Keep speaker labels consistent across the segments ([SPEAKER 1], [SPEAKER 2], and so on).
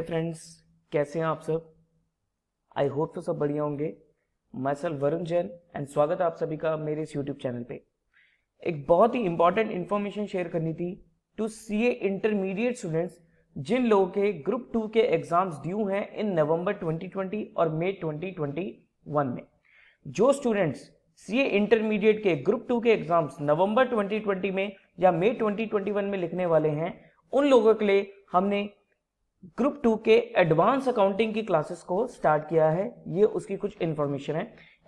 [SPEAKER 1] नमस्ते फ्रेंड्स कैसे हैं आप सब आई होप तो सब बढ़िया होंगे मैसल वरुण जैन एंड स्वागत है आप सभी का मेरे इस यूट्यूब चैनल पे एक बहुत ही इंपॉर्टेंट इन्फॉर्मेशन शेयर करनी थी to C A intermediate students जिन लोगों के ग्रुप टू के एग्जाम्स ड्यू हैं इन नवंबर 2020 और मई 2021 में जो स्टूडेंट्स सी ए इंटरमीडिएट के ग्रुप टू के एग्जाम्स नवंबर 2020 में या मई 2021 में लिखने वाले हैं उन लोगों के लिए हमने ग्रुप टू के एडवांस अकाउंटिंग की क्लासेस को स्टार्ट किया है ये उसकी कुछ इंफॉर्मेशन है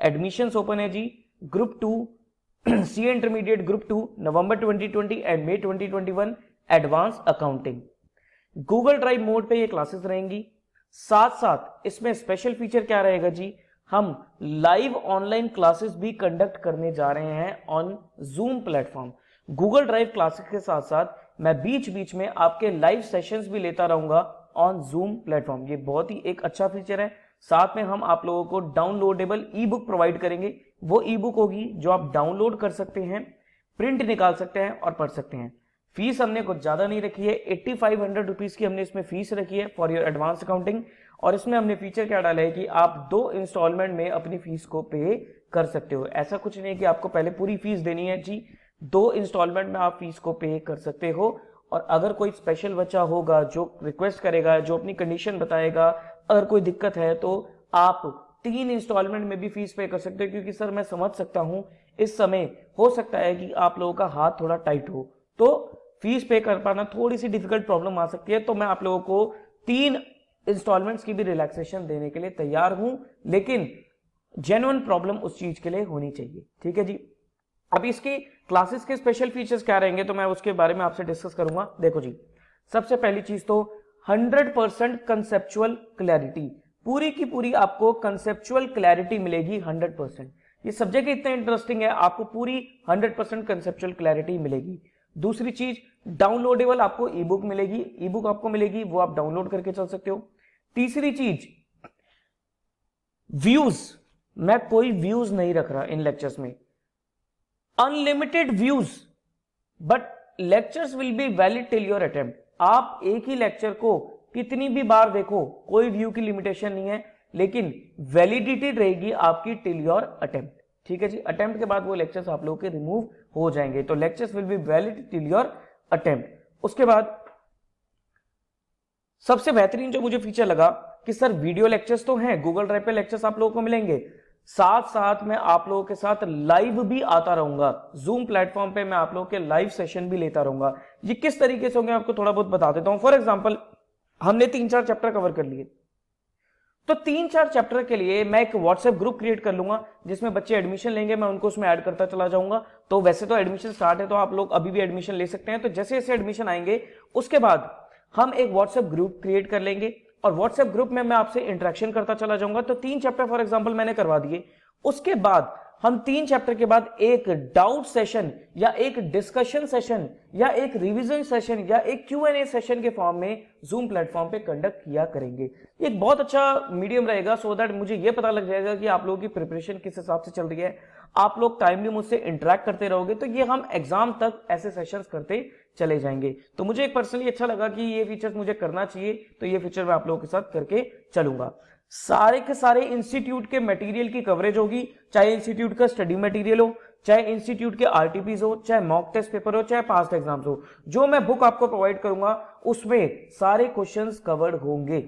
[SPEAKER 1] एडमिशन ओपन है जी group two C intermediate group two November 2020 and May 2021 advance accounting Google drive mode पे ये क्लासेस रहेंगी साथ साथ इसमें स्पेशल फीचर क्या रहेगा जी हम लाइव ऑनलाइन क्लासेस भी कंडक्ट करने जा रहे हैं on Zoom platform Google drive classes के साथ साथ मैं बीच बीच में आपके लाइव सेशंस भी लेता रहूंगा ऑन जूम प्लेटफॉर्म ये बहुत ही एक अच्छा फीचर है साथ में हम आप लोगों को डाउनलोडेबल ई बुक प्रोवाइड करेंगे वो ई बुक होगी जो आप डाउनलोड कर सकते हैं प्रिंट निकाल सकते हैं और पढ़ सकते हैं फीस हमने कुछ ज़्यादा नहीं रखी है एट्टी फाइव हंड्रेड रुपीज़ की हमने इसमें फीस रखी है फॉर योर एडवांस अकाउंटिंग और इसमें हमने फीचर क्या डाला है कि आप दो इंस्टॉलमेंट में अपनी फीस को पे कर सकते हो ऐसा कुछ नहीं है कि आपको पहले पूरी फीस देनी है जी दो इंस्टॉलमेंट में आप फीस को पे कर सकते हो और अगर कोई स्पेशल बच्चा होगा जो रिक्वेस्ट करेगा जो अपनी कंडीशन बताएगा अगर कोई दिक्कत है तो आप तीन इंस्टॉलमेंट में भी फीस पे कर सकते हो क्योंकि सर मैं समझ सकता हूं इस समय हो सकता है कि आप लोगों का हाथ थोड़ा टाइट हो तो फीस पे कर पाना थोड़ी सी डिफिकल्ट प्रॉब्लम आ सकती है तो मैं आप लोगों को तीन इंस्टॉलमेंट्स की भी रिलैक्सेशन देने के लिए तैयार हूं लेकिन जेन्युन प्रॉब्लम उस चीज के लिए होनी चाहिए ठीक है जी अब इसकी क्लासेस के स्पेशल फीचर्स क्या रहेंगे तो मैं उसके बारे में आपसे डिस्कस करूंगा देखो जी सबसे पहली चीज तो 100% परसेंट कंसेप्चुअल क्लैरिटी पूरी की पूरी आपको कंसेप्चुअल क्लैरिटी मिलेगी 100 परसेंट ये सब्जेक्ट इतना इंटरेस्टिंग है आपको पूरी 100 परसेंट कंसेप्चुअल क्लैरिटी मिलेगी दूसरी चीज डाउनलोडेबल आपको ई बुक मिलेगी ई बुक आपको मिलेगी वो आप डाउनलोड करके चल सकते हो तीसरी चीज व्यूज मैं कोई व्यूज नहीं रख रहा इन लेक्चर्स में unlimited views but lectures will be valid till your attempt आप एक ही लेक्चर को कितनी भी बार देखो कोई व्यू की लिमिटेशन नहीं है लेकिन वैलिडिटी रहेगी आपकी टिल योर अटेम्प्ट ठीक है जी अटेम्प्ट के बाद वो लेक्चर्स आप लोगों के रिमूव हो जाएंगे तो lectures will be valid till your attempt उसके बाद सबसे बेहतरीन जो मुझे फीचर लगा कि सर वीडियो लेक्चर्स तो हैं गूगल ड्राइव पे लेक्चर्स आप लोगों को मिलेंगे साथ साथ मैं आप लोगों के साथ लाइव भी आता रहूंगा जूम प्लेटफॉर्म पे मैं आप लोगों के लाइव सेशन भी लेता रहूंगा ये किस तरीके से होंगे आपको थोड़ा बहुत बता देता हूं फॉर एग्जाम्पल हमने तीन चार चैप्टर कवर कर लिए तो तीन चार चैप्टर के लिए मैं एक व्हाट्सएप ग्रुप क्रिएट कर लूंगा जिसमें बच्चे एडमिशन लेंगे मैं उनको उसमें ऐड करता चला जाऊंगा तो वैसे तो एडमिशन स्टार्ट है तो आप लोग अभी भी एडमिशन ले सकते हैं तो जैसे जैसे एडमिशन आएंगे उसके बाद हम एक व्हाट्सएप ग्रुप क्रिएट कर लेंगे और व्हाट्सएप ग्रुप में मैं आपसे इंटरेक्शन करता चला जाऊंगा तो तीन चैप्टर फॉर एग्जाम्पल मैंने करवा दिए उसके बाद हम तीन चैप्टर के बाद एक डाउट सेशन या एक डिस्कशन सेशन या एक रिवीजन सेशन या एक क्यू एन ए सेशन के फॉर्म में जूम प्लेटफॉर्म पे कंडक्ट किया करेंगे एक बहुत अच्छा मीडियम रहेगा सो so दैट मुझे ये पता लग जाएगा कि आप लोगों की प्रिपरेशन किस हिसाब से चल रही है आप लोग टाइमली मुझसे इंटरेक्ट करते रहोगे तो ये हम एग्जाम तक ऐसे सेशन करते चले जाएंगे तो मुझे एक पर्सनली अच्छा लगा कि ये फीचर्स मुझे करना चाहिए तो ये फीचर मैं आप लोगों के साथ करके चलूंगा सारे के सारे इंस्टीट्यूट के मटेरियल की कवरेज होगी चाहे इंस्टीट्यूट का स्टडी मटेरियल हो चाहे इंस्टीट्यूट के आरटीपीज हो चाहे मॉक टेस्ट पेपर हो चाहे पास्ट एग्जाम्स हो जो मैं बुक आपको प्रोवाइड करूंगा उसमें सारे क्वेश्चन कवर्ड होंगे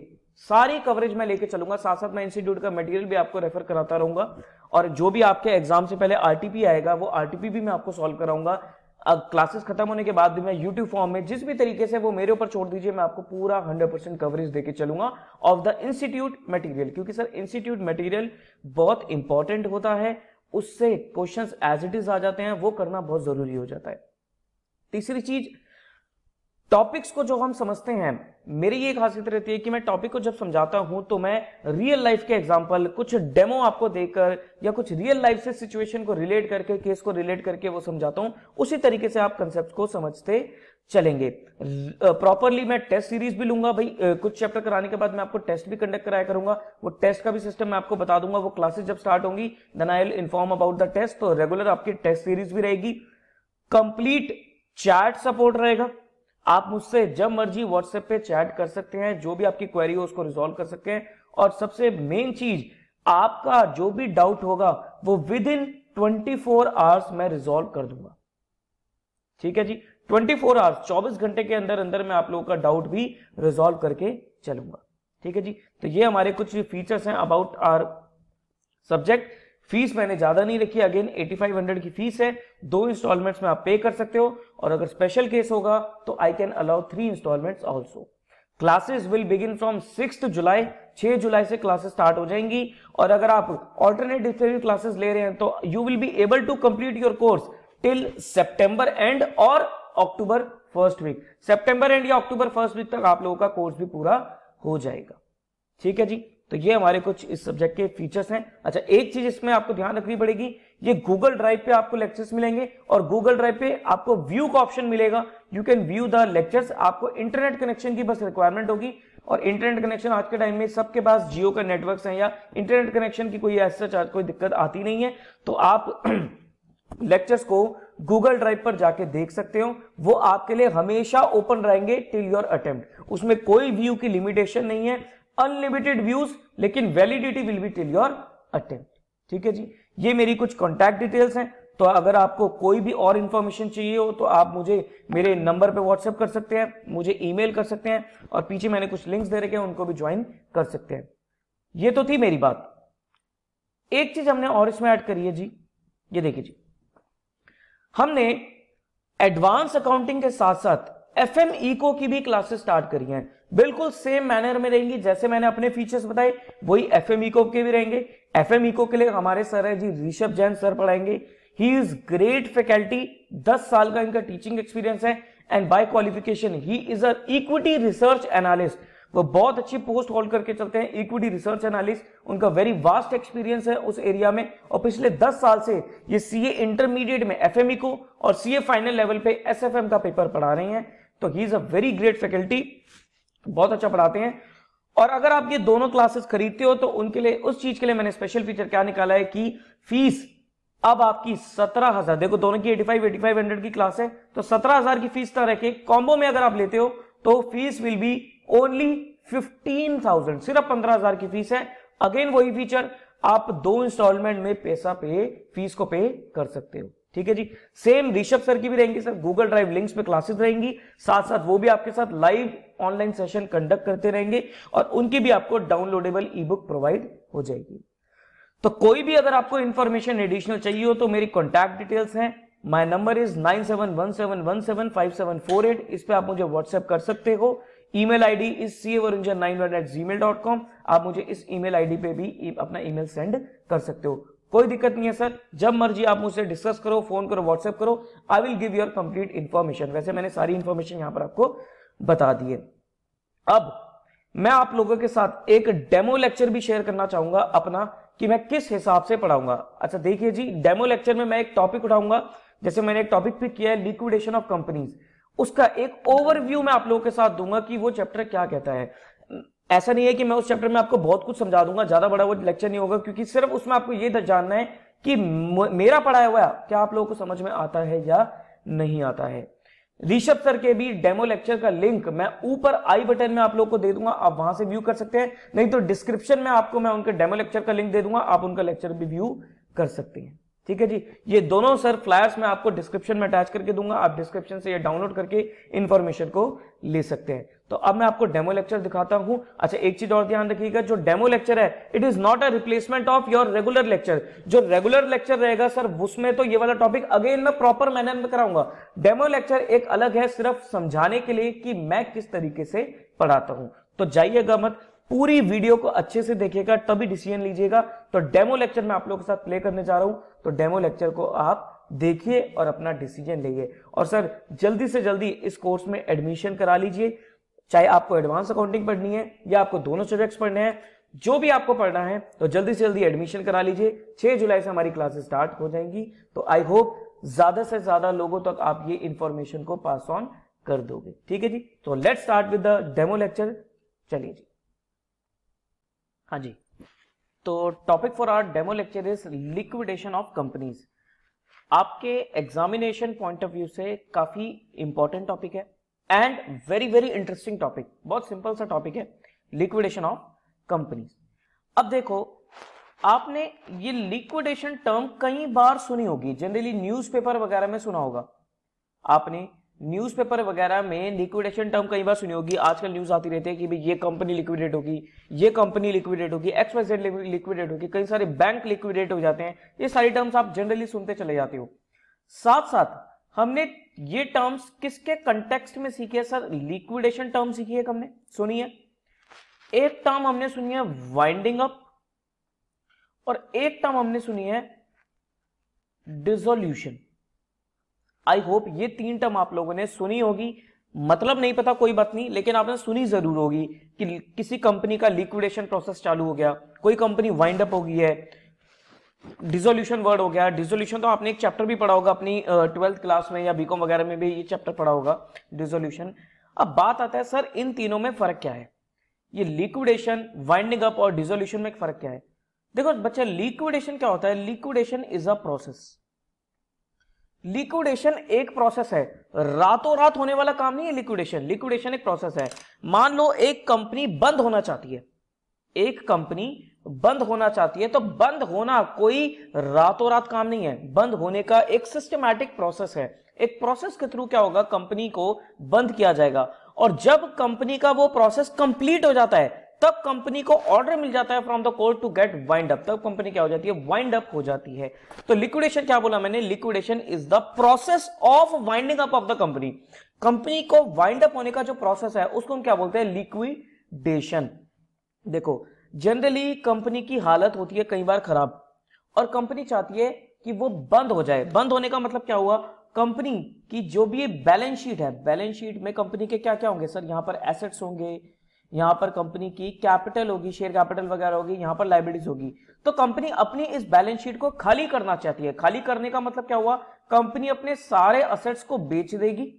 [SPEAKER 1] सारी कवरेज मैं लेके चलूंगा साथ साथ मैं इंस्टीट्यूट का मटेरियल भी आपको रेफर कराता रहूंगा और जो भी आपके एग्जाम से पहले आरटीपी आएगा वो आरटीपी भी मैं आपको सॉल्व कराऊंगा अब क्लासेस खत्म होने के बाद भी मैं यूट्यूब फॉर्म में जिस भी तरीके से वो मेरे ऊपर छोड़ दीजिए मैं आपको पूरा 100 परसेंट कवरेज देकर चलूंगा ऑफ द इंस्टीट्यूट मटेरियल क्योंकि सर इंस्टीट्यूट मटेरियल बहुत इंपॉर्टेंट होता है उससे क्वेश्चंस एज इट इज आ जाते हैं वो करना बहुत जरूरी हो जाता है तीसरी चीज टॉपिक्स को जो हम समझते हैं मेरी ये खासियत रहती है कि मैं टॉपिक को जब समझाता हूं तो मैं रियल लाइफ के एग्जाम्पल कुछ डेमो आपको देकर या कुछ रियल लाइफ से सिचुएशन को रिलेट करके केस को रिलेट करके वो समझाता हूं उसी तरीके से आप कंसेप्ट को समझते चलेंगे प्रॉपरली मैं टेस्ट सीरीज भी लूंगा भाई कुछ चैप्टर कराने के बाद मैं आपको टेस्ट भी कंडक्ट कराया करूंगा वो टेस्ट का भी सिस्टम मैं आपको बता दूंगा वो क्लासेस जब स्टार्ट होंगी then I inform about the test तो रेगुलर आपकी टेस्ट सीरीज भी रहेगी कंप्लीट चैट सपोर्ट रहेगा आप मुझसे जब मर्जी व्हाट्सएप पे चैट कर सकते हैं जो भी आपकी क्वेरी हो उसको रिजोल्व कर सकते हैं और सबसे मेन चीज आपका जो भी डाउट होगा वो within twenty four hours मैं रिजोल्व कर दूंगा ठीक है जी 24 फोर आवर्स चौबीस घंटे के अंदर अंदर मैं आप लोगों का डाउट भी रिजोल्व करके चलूंगा ठीक है जी तो ये हमारे कुछ फीचर्स हैं अबाउट आर सब्जेक्ट फीस मैंने ज्यादा नहीं रखी अगेन 8500 की फीस है दो इंस्टॉलमेंट्स में आप पे कर सकते हो और अगर स्पेशल केस होगा तो I can allow three installments also classes will begin from six July 6 जुलाई से क्लासेस स्टार्ट हो जाएंगी और अगर आप ऑल्टरनेट डिस्टेंस क्लासेस ले रहे हैं तो you will be able to complete your course till September end और October first week September end या अक्टूबर फर्स्ट वीक तक आप लोगों का कोर्स भी पूरा हो जाएगा ठीक है जी तो ये हमारे कुछ इस सब्जेक्ट के फीचर्स हैं अच्छा एक चीज इसमें आपको ध्यान रखनी पड़ेगी ये गूगल ड्राइव पे आपको लेक्चर्स मिलेंगे और गूगल ड्राइव पे आपको व्यू का ऑप्शन मिलेगा you can view the lectures आपको इंटरनेट कनेक्शन की बस रिक्वायरमेंट होगी और इंटरनेट कनेक्शन आज के टाइम में सबके पास जियो का नेटवर्क है या इंटरनेट कनेक्शन की कोई ऐसा कोई दिक्कत आती नहीं है तो आप लेक्चर्स को गूगल ड्राइव पर जाके देख सकते हो वो आपके लिए हमेशा ओपन रहेंगे टिल योर अटेम्प्ट उसमें कोई व्यू की लिमिटेशन नहीं है अनलिमिटेड व्यूज लेकिन validity will be till your attempt ठीक है जी ये मेरी कुछ कॉन्टैक्ट डिटेल्स हैं तो अगर आपको कोई भी और इन्फॉर्मेशन चाहिए हो तो आप मुझे मेरे नंबर पे व्हाट्सएप कर सकते हैं मुझे ईमेल कर सकते हैं और पीछे मैंने कुछ लिंक्स दे रखे हैं उनको भी ज्वाइन कर सकते हैं ये तो थी मेरी बात एक चीज हमने और इसमें ऐड करी है जी ये देखिए जी हमने एडवांस अकाउंटिंग के साथ साथ एफ एम इको की भी क्लासेस स्टार्ट करी हैं बिल्कुल सेम मैनर में रहेंगी जैसे मैंने अपने फीचर्स बताए वही एफ एम इको के भी रहेंगे एफ एम इको के लिए हमारे सर है जी ऋषभ जैन सर पढ़ाएंगे ही इज ग्रेट फैकल्टी दस साल का इनका टीचिंग एक्सपीरियंस है and by qualification he is a equity research analyst वो बहुत अच्छी पोस्ट होल्ड करके चलते हैं इक्विटी रिसर्च एनालिस्ट उनका वेरी वास्ट एक्सपीरियंस है उस एरिया में और पिछले 10 साल से ये सीए इंटरमीडिएट में एफएमई को और सीए फाइनल लेवल पे एसएफएम का पेपर पढ़ा रहे हैं तो he is a very great faculty बहुत अच्छा पढ़ाते हैं और अगर आप ये दोनों क्लासेस खरीदते हो तो उनके लिए उस चीज के लिए मैंने स्पेशल फीचर क्या निकाला है कि फीस अब आपकी सत्रह हजार देखो दोनों की eighty five eighty five hundred की क्लास है तो सत्रह हजार की फीस तरह के कॉम्बो में अगर आप लेते हो तो fees will be only fifteen thousand सिर्फ पंद्रह हजार की फीस है अगेन वही फीचर आप दो इंस्टॉलमेंट में पैसा पे फीस को पे कर सकते हो ठीक है जी सेम ऋषभ सर की भी रहेंगी सर गूगल ड्राइव लिंक्स पे क्लासेस रहेंगी साथ साथ वो भी आपके साथ लाइव ऑनलाइन सेशन कंडक्ट करते रहेंगे और उनकी भी आपको डाउनलोडेबल ई बुक प्रोवाइड हो जाएगी तो कोई भी अगर आपको इन्फॉर्मेशन एडिशनल चाहिए हो तो मेरी कॉन्टैक्ट डिटेल्स हैं my number is nine seven one seven one seven five seven four eight इस पर आप मुझे व्हाट्सएप कर सकते हो email I is c ever nine one eight gmail dot com आप मुझे इस ई मेल आई डी पे भी अपना ईमेल सेंड कर सकते हो कोई दिक्कत नहीं है सर जब मर्जी आप मुझसे डिस्कस करो फोन करो व्हाट्सएप करो I will give your complete information वैसे मैंने सारी इंफॉर्मेशन यहां पर आपको बता दी है अब मैं आप लोगों के साथ एक डेमो लेक्चर भी शेयर करना चाहूंगा अपना कि मैं किस हिसाब से पढ़ाऊंगा अच्छा देखिए जी डेमो लेक्चर में मैं एक टॉपिक उठाऊंगा जैसे मैंने एक टॉपिक पिक किया है लिक्विडेशन ऑफ कंपनीज उसका एक ओवरव्यू मैं आप लोगों के साथ दूंगा कि वो चैप्टर क्या कहता है ऐसा नहीं है कि मैं उस चैप्टर में आपको बहुत कुछ समझा दूंगा ज्यादा बड़ा वो लेक्चर नहीं होगा क्योंकि सिर्फ उसमें आपको ये जानना है कि मेरा पढ़ाया हुआ क्या आप लोगों को समझ में आता है या नहीं आता है ऋषभ सर के भी डेमो लेक्चर का लिंक मैं ऊपर आई बटन में आप लोगों को दे दूंगा आप वहां से व्यू कर सकते हैं नहीं तो डिस्क्रिप्शन में आपको मैं उनके डेमो लेक्चर का लिंक दे दूंगा आप उनका लेक्चर भी व्यू कर सकते हैं ठीक है जी ये दोनों सर फ्लायर्स मैं आपको डिस्क्रिप्शन में अटैच करके दूंगा आप डिस्क्रिप्शन से ये डाउनलोड करके इन्फॉर्मेशन को ले सकते हैं तो अब मैं आपको डेमो लेक्चर दिखाता हूं अच्छा एक चीज और ध्यान रखिएगा जो डेमो लेक्चर है it is not a replacement of your regular lecture जो रेगुलर लेक्चर रहेगा सर उसमें तो ये वाला टॉपिक अगेन मैं प्रॉपर मैनर में कराऊंगा डेमो लेक्चर एक अलग है सिर्फ समझाने के लिए कि मैं किस तरीके से पढ़ाता हूं तो जाइएगा मत पूरी वीडियो को अच्छे से देखिएगा तभी डिसीजन लीजिएगा तो डेमो लेक्चर में आप लोगों के साथ प्ले करने जा रहा हूं तो डेमो लेक्चर को आप देखिए और अपना डिसीजन लीजिए और सर जल्दी से जल्दी इस कोर्स में एडमिशन करा लीजिए चाहे आपको एडवांस अकाउंटिंग पढ़नी है या आपको दोनों सब्जेक्ट्स पढ़ने हैं जो भी आपको पढ़ना है तो जल्दी से जल्दी एडमिशन करा लीजिए छह जुलाई से हमारी क्लासेस स्टार्ट हो जाएंगी तो आई होप ज्यादा से ज्यादा लोगों तक आप ये इंफॉर्मेशन को पास ऑन कर दोगे ठीक है जी तो let start with the demo lecture चलिए जी हाँ जी तो topic for our demo lecture is liquidation of companies आपके एग्जामिनेशन पॉइंट ऑफ व्यू से काफी इंपॉर्टेंट टॉपिक है and very very interesting topic बहुत सिंपल सा टॉपिक है लिक्विडेशन ऑफ कंपनीज अब देखो आपने ये लिक्विडेशन टर्म कई बार सुनी होगी जनरली न्यूज़पेपर वगैरह में सुना होगा आपने न्यूज़पेपर वगैरह में लिक्विडेशन टर्म कई बार सुनी होगी आजकल न्यूज आती रहती है कि भाई ये कंपनी लिक्विडेट होगी ये कंपनी लिक्विडेट होगी एक्स वाई जेड लिक्विडेट होगी कई सारे बैंक लिक्विडेट हो जाते हैं ये सारी टर्म्स आप जनरली सुनते चले जाते हो साथ साथ हमने ये टर्म्स किसके कंटेक्स्ट में सीखे सर लिक्विडेशन टर्म सीखी है हमने सुनिए एक टर्म हमने सुनी है वाइंडिंग अप और एक टर्म हमने सुनी है डिजोल्यूशन आई होप ये तीन टर्म आप लोगों ने सुनी होगी मतलब नहीं पता कोई बात नहीं लेकिन आपने सुनी जरूर होगी कि किसी कंपनी का लिक्विडेशन प्रोसेस चालू हो गया कोई कंपनी वाइंड अप हो गई है डिजोल्यूशन वर्ड हो गया डिजोल्यूशन तो आपने एक चैप्टर भी पढ़ा होगा अपनी ट्वेल्थ क्लास में या बीकॉम वगैरह में भी ये चैप्टर पढ़ा होगा डिजोल्यूशन अब बात आता है सर इन तीनों में फर्क क्या है ये लिक्विडेशन वाइंडिंग अप और डिजोल्यूशन में फर्क क्या है देखो बच्चा लिक्विडेशन क्या होता है liquidation is a process liquidation एक प्रोसेस है रातों रात होने वाला काम नहीं है लिक्विडेशन लिक्विडेशन एक प्रोसेस है मान लो एक कंपनी बंद होना चाहती है एक कंपनी बंद होना चाहती है तो बंद होना कोई रातों रात काम नहीं है बंद होने का एक सिस्टमैटिक प्रोसेस है एक प्रोसेस के थ्रू क्या होगा कंपनी को बंद किया जाएगा और जब कंपनी का वो प्रोसेस कंप्लीट हो जाता है तब कंपनी को ऑर्डर मिल जाता है from the court to get wind up तब कंपनी क्या हो जाती है वाइंड अप हो जाती है तो लिक्विडेशन क्या बोला मैंने liquidation is the process of winding up of the company company को वाइंड अप होने का जो प्रोसेस है उसको हम क्या बोलते हैं लिक्विडेशन देखो जनरली कंपनी की हालत होती है कई बार खराब और कंपनी चाहती है कि वो बंद हो जाए बंद होने का मतलब क्या हुआ कंपनी की जो भी बैलेंस शीट है बैलेंस शीट में कंपनी के क्या क्या होंगे सर यहाँ पर एसेट्स होंगे यहाँ पर कंपनी की कैपिटल होगी शेयर कैपिटल वगैरह होगी यहाँ पर लाइबिलिटीज होगी तो कंपनी अपनी इस बैलेंस शीट को खाली करना चाहती है खाली करने का मतलब क्या हुआ कंपनी अपने सारे असेट्स को बेच देगी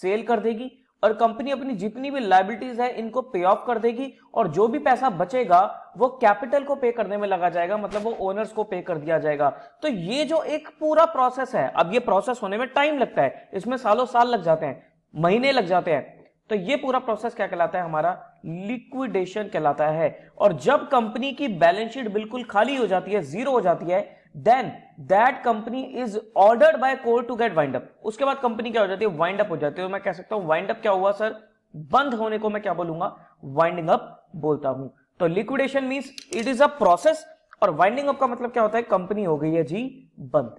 [SPEAKER 1] सेल कर देगी और कंपनी अपनी जितनी भी लाइबिलिटीज है इनको पे ऑफ कर देगी और जो भी पैसा बचेगा वो कैपिटल को पे करने में लगा जाएगा मतलब वो ओनर्स को पे कर दिया जाएगा तो ये जो एक पूरा प्रोसेस है अब ये प्रोसेस होने में टाइम लगता है इसमें सालों साल लग जाते हैं महीने लग जाते हैं तो ये पूरा प्रोसेस क्या कहलाता है हमारा लिक्विडेशन कहलाता है और जब कंपनी की बैलेंस शीट बिल्कुल खाली हो जाती है जीरो हो जाती है then that company is ordered by court to get wind up उसके बाद कंपनी क्या हो जाती है वाइंड अप हो जाती है तो मैं कह सकता हूं वाइंड अप क्या हुआ सर बंद होने को मैं क्या बोलूंगा वाइंडिंग अप बोलता हूं तो liquidation means it is a process और वाइंडिंग अप का मतलब क्या होता है कंपनी हो गई है जी बंद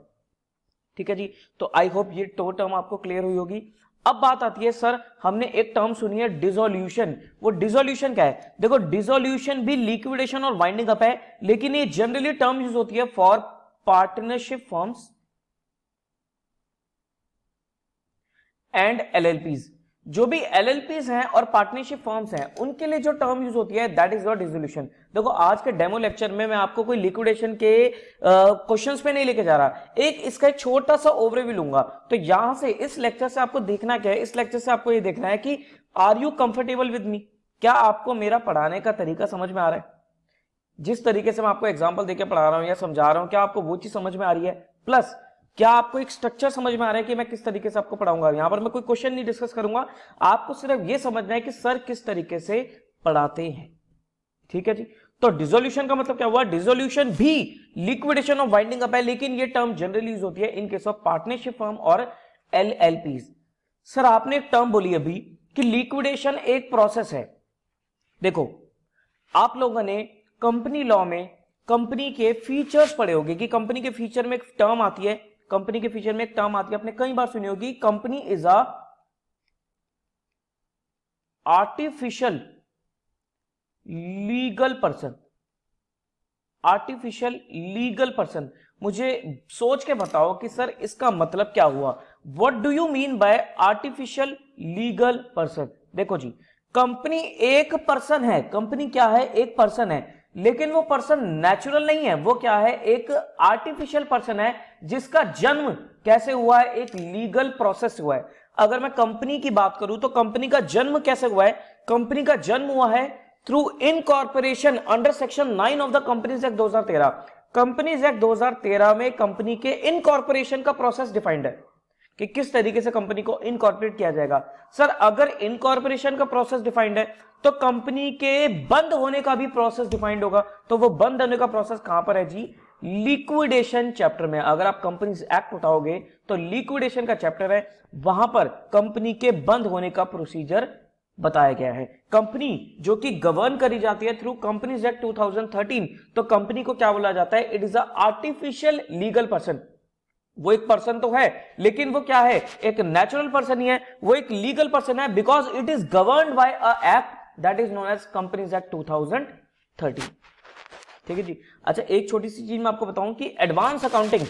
[SPEAKER 1] ठीक है जी तो आई होप ये टो टर्म आपको क्लियर हुई होगी अब बात आती है सर हमने एक टर्म सुनी है डिजोल्यूशन वो डिजोल्यूशन क्या है देखो डिजोल्यूशन भी लिक्विडेशन और वाइंडिंग अप है लेकिन ये जनरली टर्म यूज होती है for partnership firms and LLPs जो भी पीज हैं और पार्टनरशिप फॉर्म्स हैं उनके लिए जो टर्म यूज होती है दैट इज नॉट डिजोल्यूशन देखो आज के डेमो लेक्चर में मैं आपको कोई लिक्विडेशन के क्वेश्चंस uh, पे नहीं लेके जा रहा एक इसका एक छोटा सा ओवरव्यू लूंगा तो यहां से इस लेक्चर से आपको देखना क्या है इस लेक्चर से आपको ये देखना है कि are you comfortable with me क्या आपको मेरा पढ़ाने का तरीका समझ में आ रहा है जिस तरीके से मैं आपको एग्जाम्पल देकर पढ़ा रहा हूँ या समझा रहा हूँ क्या आपको वो चीज समझ में आ रही है प्लस क्या आपको एक स्ट्रक्चर समझ में आ रहा है कि मैं किस तरीके से आपको पढ़ाऊंगा यहाँ पर मैं कोई क्वेश्चन नहीं डिस्कस करूंगा आपको सिर्फ ये समझना है कि सर किस तरीके से पढ़ाते हैं ठीक है जी तो डिजोल्यूशन का मतलब क्या हुआ डिजोल्यूशन भी लिक्विडेशन ऑफ वाइंडिंग अप है लेकिन ये टर्म जनरली यूज होती है in case of partnership firm और एल सर आपने एक टर्म बोली अभी कि लिक्विडेशन एक प्रोसेस है देखो आप लोगों ने कंपनी लॉ में कंपनी के फीचर्स पढ़े होंगे कि कंपनी के फीचर में एक टर्म आती है कंपनी के फीचर में एक टर्म आती है आपने कई बार सुनी होगी company is a artificial legal person artificial legal person मुझे सोच के बताओ कि सर इसका मतलब क्या हुआ what do you mean by artificial legal person देखो जी कंपनी एक पर्सन है कंपनी क्या है एक पर्सन है लेकिन वो पर्सन नेचुरल नहीं है वो क्या है एक आर्टिफिशियल पर्सन है जिसका जन्म कैसे हुआ है एक लीगल प्रोसेस हुआ है अगर मैं कंपनी की बात करूं तो कंपनी का जन्म कैसे हुआ है कंपनी का जन्म हुआ है through incorporation under section nine of the companies act दो कंपनीज एक्ट 2013 में कंपनी के इनकॉर्पोरेशन का प्रोसेस डिफाइंड है कि किस तरीके से कंपनी को इनकॉर्पोरेट किया जाएगा सर अगर इनकॉर्पोरेशन का प्रोसेस डिफाइंड है तो कंपनी के बंद होने का भी प्रोसेस डिफाइंड होगा तो वो बंद होने का प्रोसेस कहां पर है जी लिक्विडेशन चैप्टर में अगर आप कंपनी एक्ट उठाओगे तो लिक्विडेशन का चैप्टर है वहां पर कंपनी के बंद होने का प्रोसीजर बताया गया है कंपनी जो कि गवर्न करी जाती है थ्रू कंपनी एक्ट 2013 तो कंपनी को क्या बोला जाता है it is artificial artificial legal person वो एक पर्सन तो है लेकिन वो क्या है एक नेचुरल पर्सन ही है वो एक लीगल पर्सन है because it is govern by act that is known as companies act 2013 ठीक है जी अच्छा एक छोटी सी चीज मैं आपको बताऊं कि एडवांस अकाउंटिंग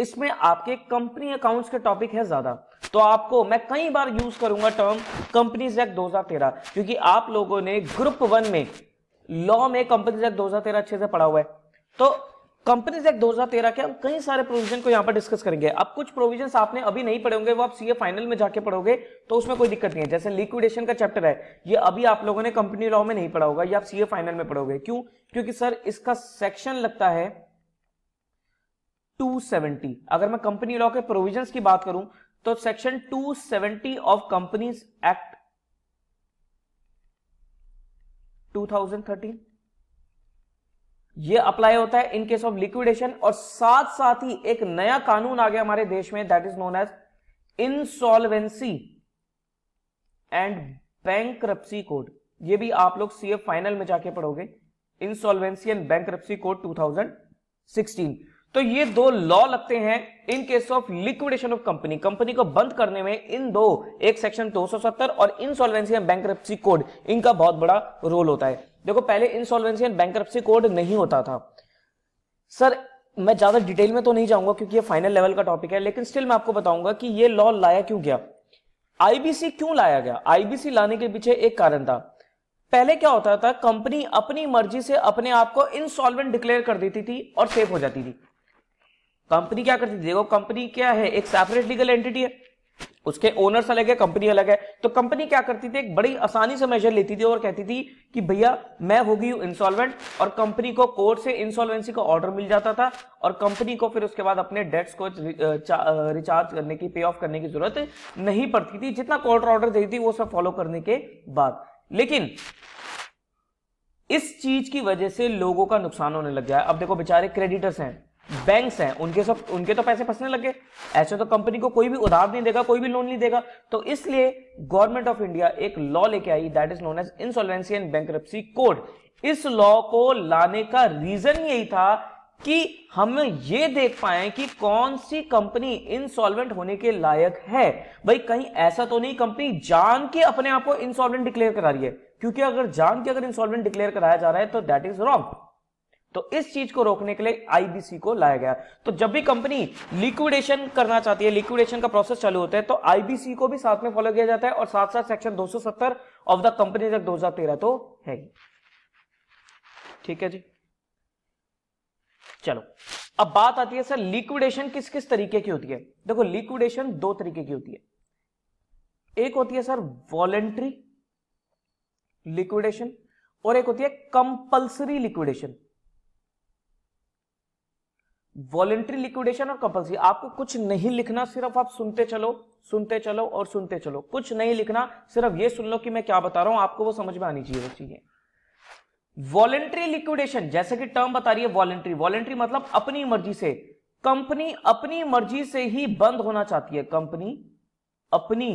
[SPEAKER 1] इसमें आपके कंपनी अकाउंट्स के टॉपिक है ज्यादा तो आपको मैं कई बार यूज करूंगा टर्म कंपनीज एक्ट 2013 क्योंकि आप लोगों ने ग्रुप वन में लॉ में कंपनीज एक्ट 2013 अच्छे से पढ़ा हुआ है तो कंपनीज एक्ट 2013 के हम कई सारे प्रोविजन को यहां पर डिस्कस करेंगे अब कुछ प्रोविजन आपने अभी नहीं पढ़े होंगे वो आप सीए फाइनल में जाके पढ़ोगे तो उसमें कोई दिक्कत नहीं है जैसे लिक्विडेशन का चैप्टर है ये अभी आप लोगों ने कंपनी लॉ में नहीं पढ़ा होगा ये आप सीए फाइनल में पढ़ोगे क्यों क्योंकि सर इसका सेक्शन लगता है 270 अगर मैं कंपनी लॉ के प्रोविजन की बात करूं तो section two of companies act two ये अप्लाई होता है इन केस ऑफ लिक्विडेशन और साथ साथ ही एक नया कानून आ गया हमारे देश में that is known as insolvency and bank code ये भी आप लोग सीए फाइनल में जाके पढ़ोगे इनसॉल्वेंसी एंड बैंक कोड 2016 तो ये दो लॉ लगते हैं in case of liquidation of company company को बंद करने में इन दो एक सेक्शन 270 और इंसॉल्वेंसी एंड बैंक कोड इनका बहुत बड़ा रोल होता है देखो पहले इंसॉल्वेंसी एंड बैंक कोड नहीं होता था सर मैं ज्यादा डिटेल में तो नहीं जाऊंगा क्योंकि ये फाइनल लेवल का टॉपिक है लेकिन स्टिल मैं आपको बताऊंगा कि ये लॉ लाया क्यों गया आईबीसी क्यों लाया गया आईबीसी लाने के पीछे एक कारण था पहले क्या होता था कंपनी अपनी मर्जी से अपने आप को इनसॉल्वेंट डिक्लेयर कर देती थी और सेफ हो जाती थी कंपनी क्या करती देखो कंपनी क्या है एक सेपरेट लीगल एंटिटी है उसके ओनर्स अलग है कंपनी अलग है तो कंपनी क्या करती थी एक बड़ी आसानी से मेजर लेती थी और कहती थी कि भैया मैं हो गई हूं इंसॉल्वेंट और कंपनी को कोर्ट से इंसॉल्वेंसी का ऑर्डर मिल जाता था और कंपनी को फिर उसके बाद अपने डेट्स को रिचार्ज करने की पे ऑफ करने की जरूरत नहीं पड़ती थी जितना कोर्ट ऑर्डर देती थी वो सब फॉलो करने के बाद लेकिन इस चीज की वजह से लोगों का नुकसान होने लग गया अब देखो बेचारे क्रेडिटर्स हैं बैंक्स हैं उनके सब उनके तो पैसे फंसने लगे ऐसे तो कंपनी को कोई भी उधार नहीं देगा कोई भी लोन नहीं देगा तो इसलिए गवर्नमेंट ऑफ इंडिया एक लॉ लेके आई that is known as insolvency and bank code इस लॉ को लाने का रीजन यही था कि हम ये देख पाए कि कौन सी कंपनी इंसॉल्वेंट होने के लायक है भाई कहीं ऐसा तो नहीं कंपनी जान के अपने आप को इंसॉल्वेंट डिक्लेयर करा रही है क्योंकि अगर जान के अगर इंसॉल्वेंट डिक्लेयर कराया जा रहा है तो दैट इज रॉन्ग तो इस चीज को रोकने के लिए आईबीसी को लाया गया तो जब भी कंपनी लिक्विडेशन करना चाहती है लिक्विडेशन का प्रोसेस चालू होता है तो आईबीसी को भी साथ में फॉलो किया जाता है और साथ साथ सेक्शन 270 ऑफ द कंपनी हजार तेरह तो है ही ठीक है जी चलो अब बात आती है सर लिक्विडेशन किस किस तरीके की होती है देखो लिक्विडेशन दो तरीके की होती है एक होती है सर वॉलेंट्री लिक्विडेशन और एक होती है कंपल्सरी लिक्विडेशन वॉलेंट्री लिक्विडेशन और कंपल्सरी आपको कुछ नहीं लिखना सिर्फ आप सुनते चलो सुनते चलो और सुनते चलो कुछ नहीं लिखना सिर्फ ये सुन लो कि मैं क्या बता रहा हूं आपको वो समझ में आनी चाहिए वो चीजें वॉलेंट्री लिक्विडेशन जैसे कि टर्म बता रही है वॉलेंट्री वॉलेंट्री मतलब अपनी मर्जी से कंपनी अपनी मर्जी से ही बंद होना चाहती है कंपनी अपनी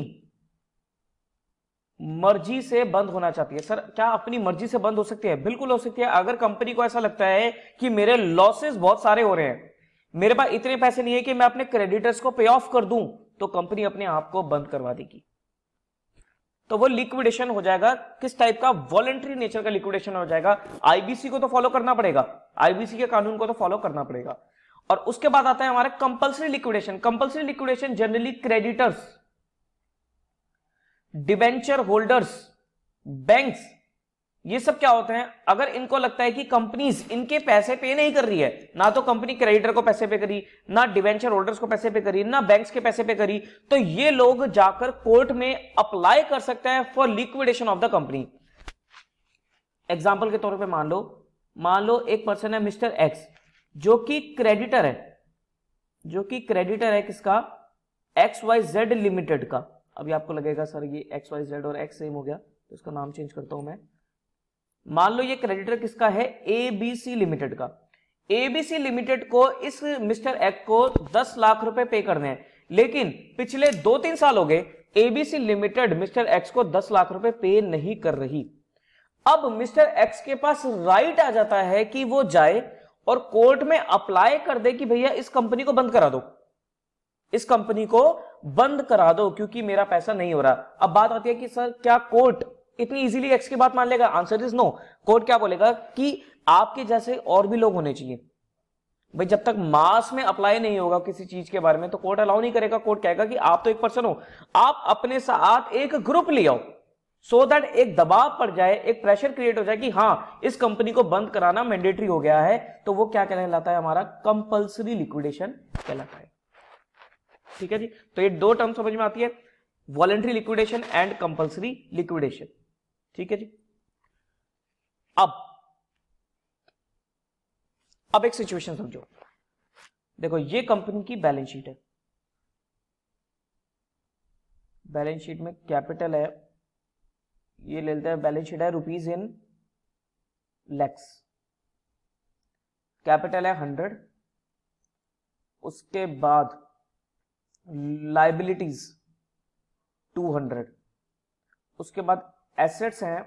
[SPEAKER 1] मर्जी से बंद होना चाहती है सर क्या अपनी मर्जी से बंद हो सकती है बिल्कुल हो सकती है अगर कंपनी को ऐसा लगता है कि मेरे लॉसेस बहुत सारे हो रहे हैं मेरे पास इतने पैसे नहीं है कि मैं अपने क्रेडिटर्स को पे ऑफ कर दूं तो कंपनी अपने आप को बंद करवा देगी तो वो लिक्विडेशन हो जाएगा किस टाइप का वॉलेंट्री नेचर का लिक्विडेशन हो जाएगा आईबीसी को तो फॉलो करना पड़ेगा आईबीसी के कानून को तो फॉलो करना पड़ेगा और उसके बाद आता है हमारा compulsory liquidation compulsory liquidation generally creditors debenture holders banks ये सब क्या होते हैं अगर इनको लगता है कि कंपनीज इनके पैसे पे नहीं कर रही है ना तो कंपनी क्रेडिटर को पैसे पे करी ना डिवेंचर होल्डर्स को पैसे पे करी ना बैंक्स के पैसे पे करी तो ये लोग जाकर कोर्ट में अप्लाई कर सकते हैं for liquidation of the company example के तौर पे मान लो मान लो एक पर्सन है मिस्टर एक्स जो कि क्रेडिटर है जो कि क्रेडिटर है किसका एक्स वाई जेड लिमिटेड का अभी आपको लगेगा सर ये एक्स वाई जेड और एक्स सेम हो गया तो इसका नाम चेंज करता हूं मैं मान लो ये क्रेडिटर किसका है एबीसी लिमिटेड का एबीसी लिमिटेड को इस मिस्टर एक्ट को दस लाख रुपए पे करने हैं लेकिन पिछले दो तीन साल हो गए एबीसी लिमिटेड मिस्टर एक्स को दस लाख रुपए पे नहीं कर रही अब मिस्टर एक्स के पास राइट आ जाता है कि वो जाए और कोर्ट में अप्लाई कर दे कि भैया इस कंपनी को बंद करा दो इस कंपनी को बंद करा दो क्योंकि मेरा पैसा नहीं हो रहा अब बात आती है कि सर क्या कोर्ट इतनी इजीली एक्स की बात मान लेगा आंसर इज नो कोर्ट क्या बोलेगा कि आपके जैसे और भी लोग होने चाहिए भाई जब तक मास में अप्लाई नहीं होगा किसी चीज के बारे में तो कोर्ट अलाउ नहीं करेगा कोर्ट कहेगा कि आप तो एक पर्सन हो आप अपने साथ एक ग्रुप ले आओ सो so दैट एक दबाव पड़ जाए एक प्रेशर क्रिएट हो जाए कि हाँ इस कंपनी को बंद कराना मैंडेटरी हो गया है तो वो क्या कहलाता है हमारा कंपल्सरी लिक्विडेशन कहलाता है ठीक है जी तो ये दो टर्म समझ में आती है voluntary liquidation and compulsory liquidation ठीक है जी अब अब एक सिचुएशन समझो देखो ये कंपनी की बैलेंस शीट है बैलेंस शीट में कैपिटल है ये ले लेते हैं बैलेंस शीट है रुपीज इन लैक्स कैपिटल है हंड्रेड उसके बाद लाइबिलिटीज 200 उसके बाद एसेट्स हैं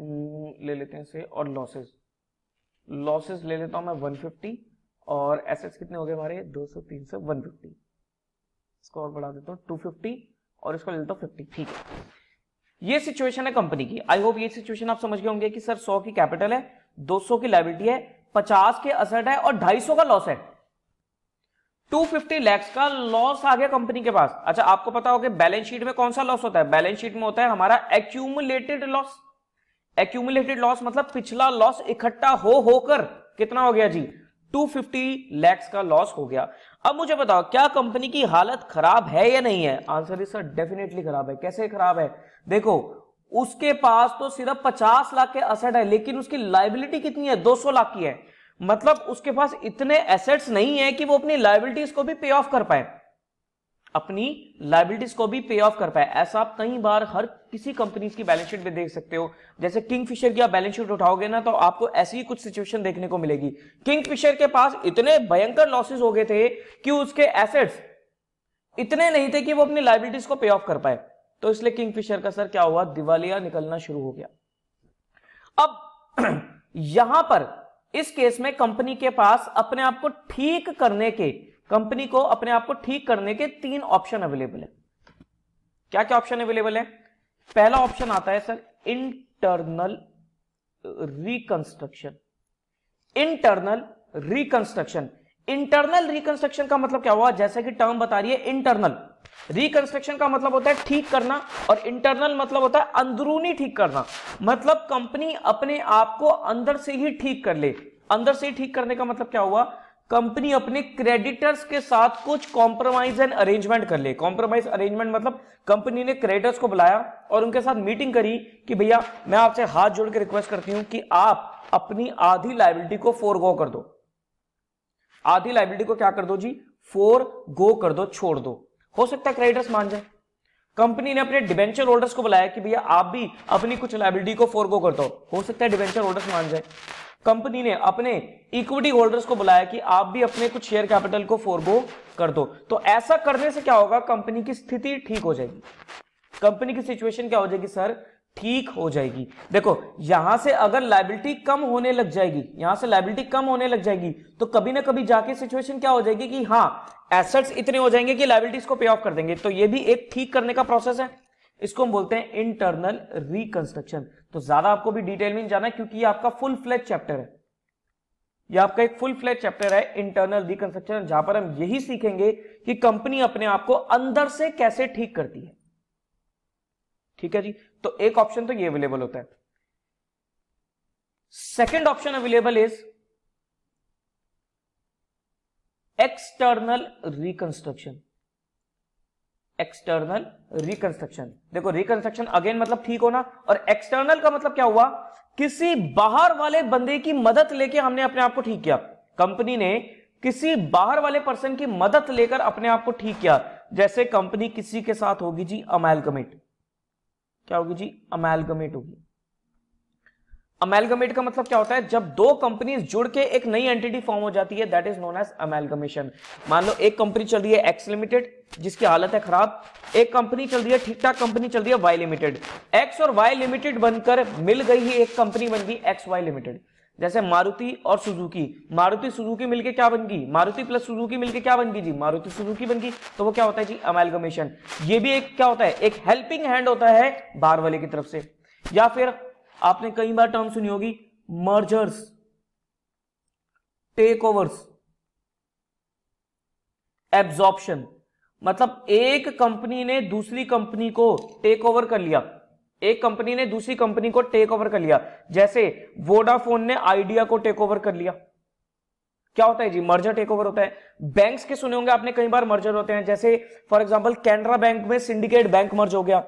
[SPEAKER 1] हम्म, ले लेते हैं से और लॉसेस लॉसेस ले लेता हूं मैं 150 और एसेट्स कितने हो गए हमारे 200 300 150 इसको और बढ़ा देता हूं 250 और इसको ले लेता हूं 50 ठीक है ये सिचुएशन है कंपनी की आई होप ये सिचुएशन आप समझ गए होंगे कि सर 100 की कैपिटल है 200 की लाइबिलिटी है 50 के असेट है और 250 का लॉस है 250 लैक्स का लॉस आ गया कंपनी के पास अच्छा आपको पता होगा बैलेंस शीट में कौन सा लॉस होता है बैलेंस शीट में होता है हमारा एक्यूमुलेटेड लॉस एक्यूमुलेटेड लॉस मतलब पिछला लॉस इकट्ठा हो होकर कितना हो गया जी 250 लैक्स का लॉस हो गया अब मुझे बताओ क्या कंपनी की हालत खराब है या नहीं है आंसर इज सर डेफिनेटली खराब है कैसे खराब है देखो उसके पास तो सिर्फ 50 लाख के असेट है लेकिन उसकी लाइबिलिटी कितनी है 200 लाख की है मतलब उसके पास इतने एसेट्स नहीं है कि वो अपनी लाइबिलिटीज को भी पे ऑफ कर पाए अपनी लाइबिलिटीज को भी पे ऑफ कर पाए ऐसा आप कई बार हर किसी कंपनीज की बैलेंस शीट में देख सकते हो जैसे किंग फिशर की आप बैलेंस शीट उठाओगे ना तो आपको ऐसी कुछ सिचुएशन देखने को मिलेगी किंग फिशर के पास इतने भयंकर लॉसेस हो गए थे कि उसके एसेट्स इतने नहीं थे कि वो अपनी लाइबिलिटीज को पे ऑफ कर पाए तो इसलिए किंग फिशर का सर क्या हुआ दिवालिया निकलना शुरू हो गया अब यहां पर इस केस में कंपनी के पास अपने आप को ठीक करने के कंपनी को अपने आप को ठीक करने के तीन ऑप्शन अवेलेबल है क्या क्या ऑप्शन अवेलेबल है पहला ऑप्शन आता है sir internal reconstruction internal reconstruction internal reconstruction का मतलब क्या हुआ जैसे कि टर्म बता रही है इंटरनल रिकंस्ट्रक्शन का मतलब होता है ठीक करना और इंटरनल मतलब होता है अंदरूनी ठीक करना मतलब कंपनी अपने आप को अंदर से ही ठीक कर ले अंदर से ही ठीक करने का मतलब क्या हुआ कंपनी अपने क्रेडिटर्स के साथ कुछ कॉम्प्रोमाइज एंड अरेंजमेंट कर ले कॉम्प्रोमाइज अरेंजमेंट मतलब कंपनी ने क्रेडिटर्स को बुलाया और उनके साथ मीटिंग करी कि भैया मैं आपसे हाथ जोड़ के रिक्वेस्ट करती हूं कि आप अपनी आधी लाइबिलिटी को फोर गो कर दो आधी लाइबिलिटी को क्या कर दो जी फोर गो कर दो छोड़ दो हो सकता है क्रेडिटर्स मान जाए कंपनी ने अपने डिवेंचर होल्डर्स को बुलाया कि भैया आप भी अपनी कुछ लाइबिलिटी को फोरगो कर दो हो सकता है डिवेंचर होल्डर्स मान जाए कंपनी ने अपने इक्विटी होल्डर्स को बुलाया कि आप भी अपने कुछ शेयर कैपिटल को फोरगो कर दो तो ऐसा करने से क्या होगा कंपनी की स्थिति ठीक हो जाएगी कंपनी की सिचुएशन क्या हो जाएगी सर ठीक हो जाएगी देखो यहां से अगर लाइबिलिटी कम होने लग जाएगी यहां से लाइबिलिटी कम होने लग जाएगी तो कभी ना कभी जाके सिचुएशन क्या हो जाएगी कि हाँ एसेट्स इतने हो जाएंगे कि लाइबिलिटीज को पे ऑफ कर देंगे तो ये भी एक ठीक करने का प्रोसेस है इसको हम बोलते हैं इंटरनल रिकंस्ट्रक्शन तो ज्यादा आपको भी डिटेल में जाना क्योंकि ये आपका फुल फ्लेज चैप्टर है ये आपका एक फुल फ्लैट चैप्टर है इंटरनल रिकंस्ट्रक्शन जहां पर हम यही सीखेंगे कि कंपनी अपने आप को अंदर से कैसे ठीक करती है ठीक है जी तो एक ऑप्शन तो ये अवेलेबल होता है second option available is external reconstruction external reconstruction देखो रिकंस्ट्रक्शन अगेन मतलब ठीक होना और एक्सटर्नल का मतलब क्या हुआ किसी बाहर वाले बंदे की मदद लेके हमने अपने आप को ठीक किया कंपनी ने किसी बाहर वाले पर्सन की मदद लेकर अपने आप को ठीक किया जैसे कंपनी किसी के साथ होगी जी अमेलगमेट क्या होगी जी अमेलगमेट होगी अमेलगमेट का मतलब क्या होता है जब दो कंपनीज जुड़ के एक नई एंटिटी फॉर्म हो जाती है that is known as amalgamation मान लो एक कंपनी चल रही है एक्स लिमिटेड जिसकी हालत है खराब एक कंपनी चल रही है ठीक ठाक कंपनी चल रही है वाई लिमिटेड एक्स और वाई लिमिटेड बनकर मिल गई ही एक कंपनी बन गई एक्स वाई लिमिटेड जैसे मारुति और सुजुकी मारुति सुजुकी मिलके क्या बन गई मारुति प्लस सुजुकी मिलके क्या बन गई जी मारुति सुजुकी बन गई तो वो क्या होता है जी अमेलगमेशन ये भी एक क्या होता है एक हेल्पिंग हैंड होता है बार वाले की तरफ से या फिर आपने कई बार टर्म सुनी होगी मर्जर्स टेक ओवर्स एब्जॉर्प्शन मतलब एक कंपनी ने दूसरी कंपनी को टेक ओवर कर लिया एक कंपनी ने दूसरी कंपनी को टेक ओवर कर लिया जैसे वोडाफोन ने आइडिया को टेक ओवर कर लिया क्या होता है जी मर्जर टेक ओवर होता है बैंक्स के सुने होंगे आपने कई बार मर्जर होते हैं जैसे फॉर एग्जांपल कैनरा बैंक में सिंडिकेट बैंक मर्ज हो गया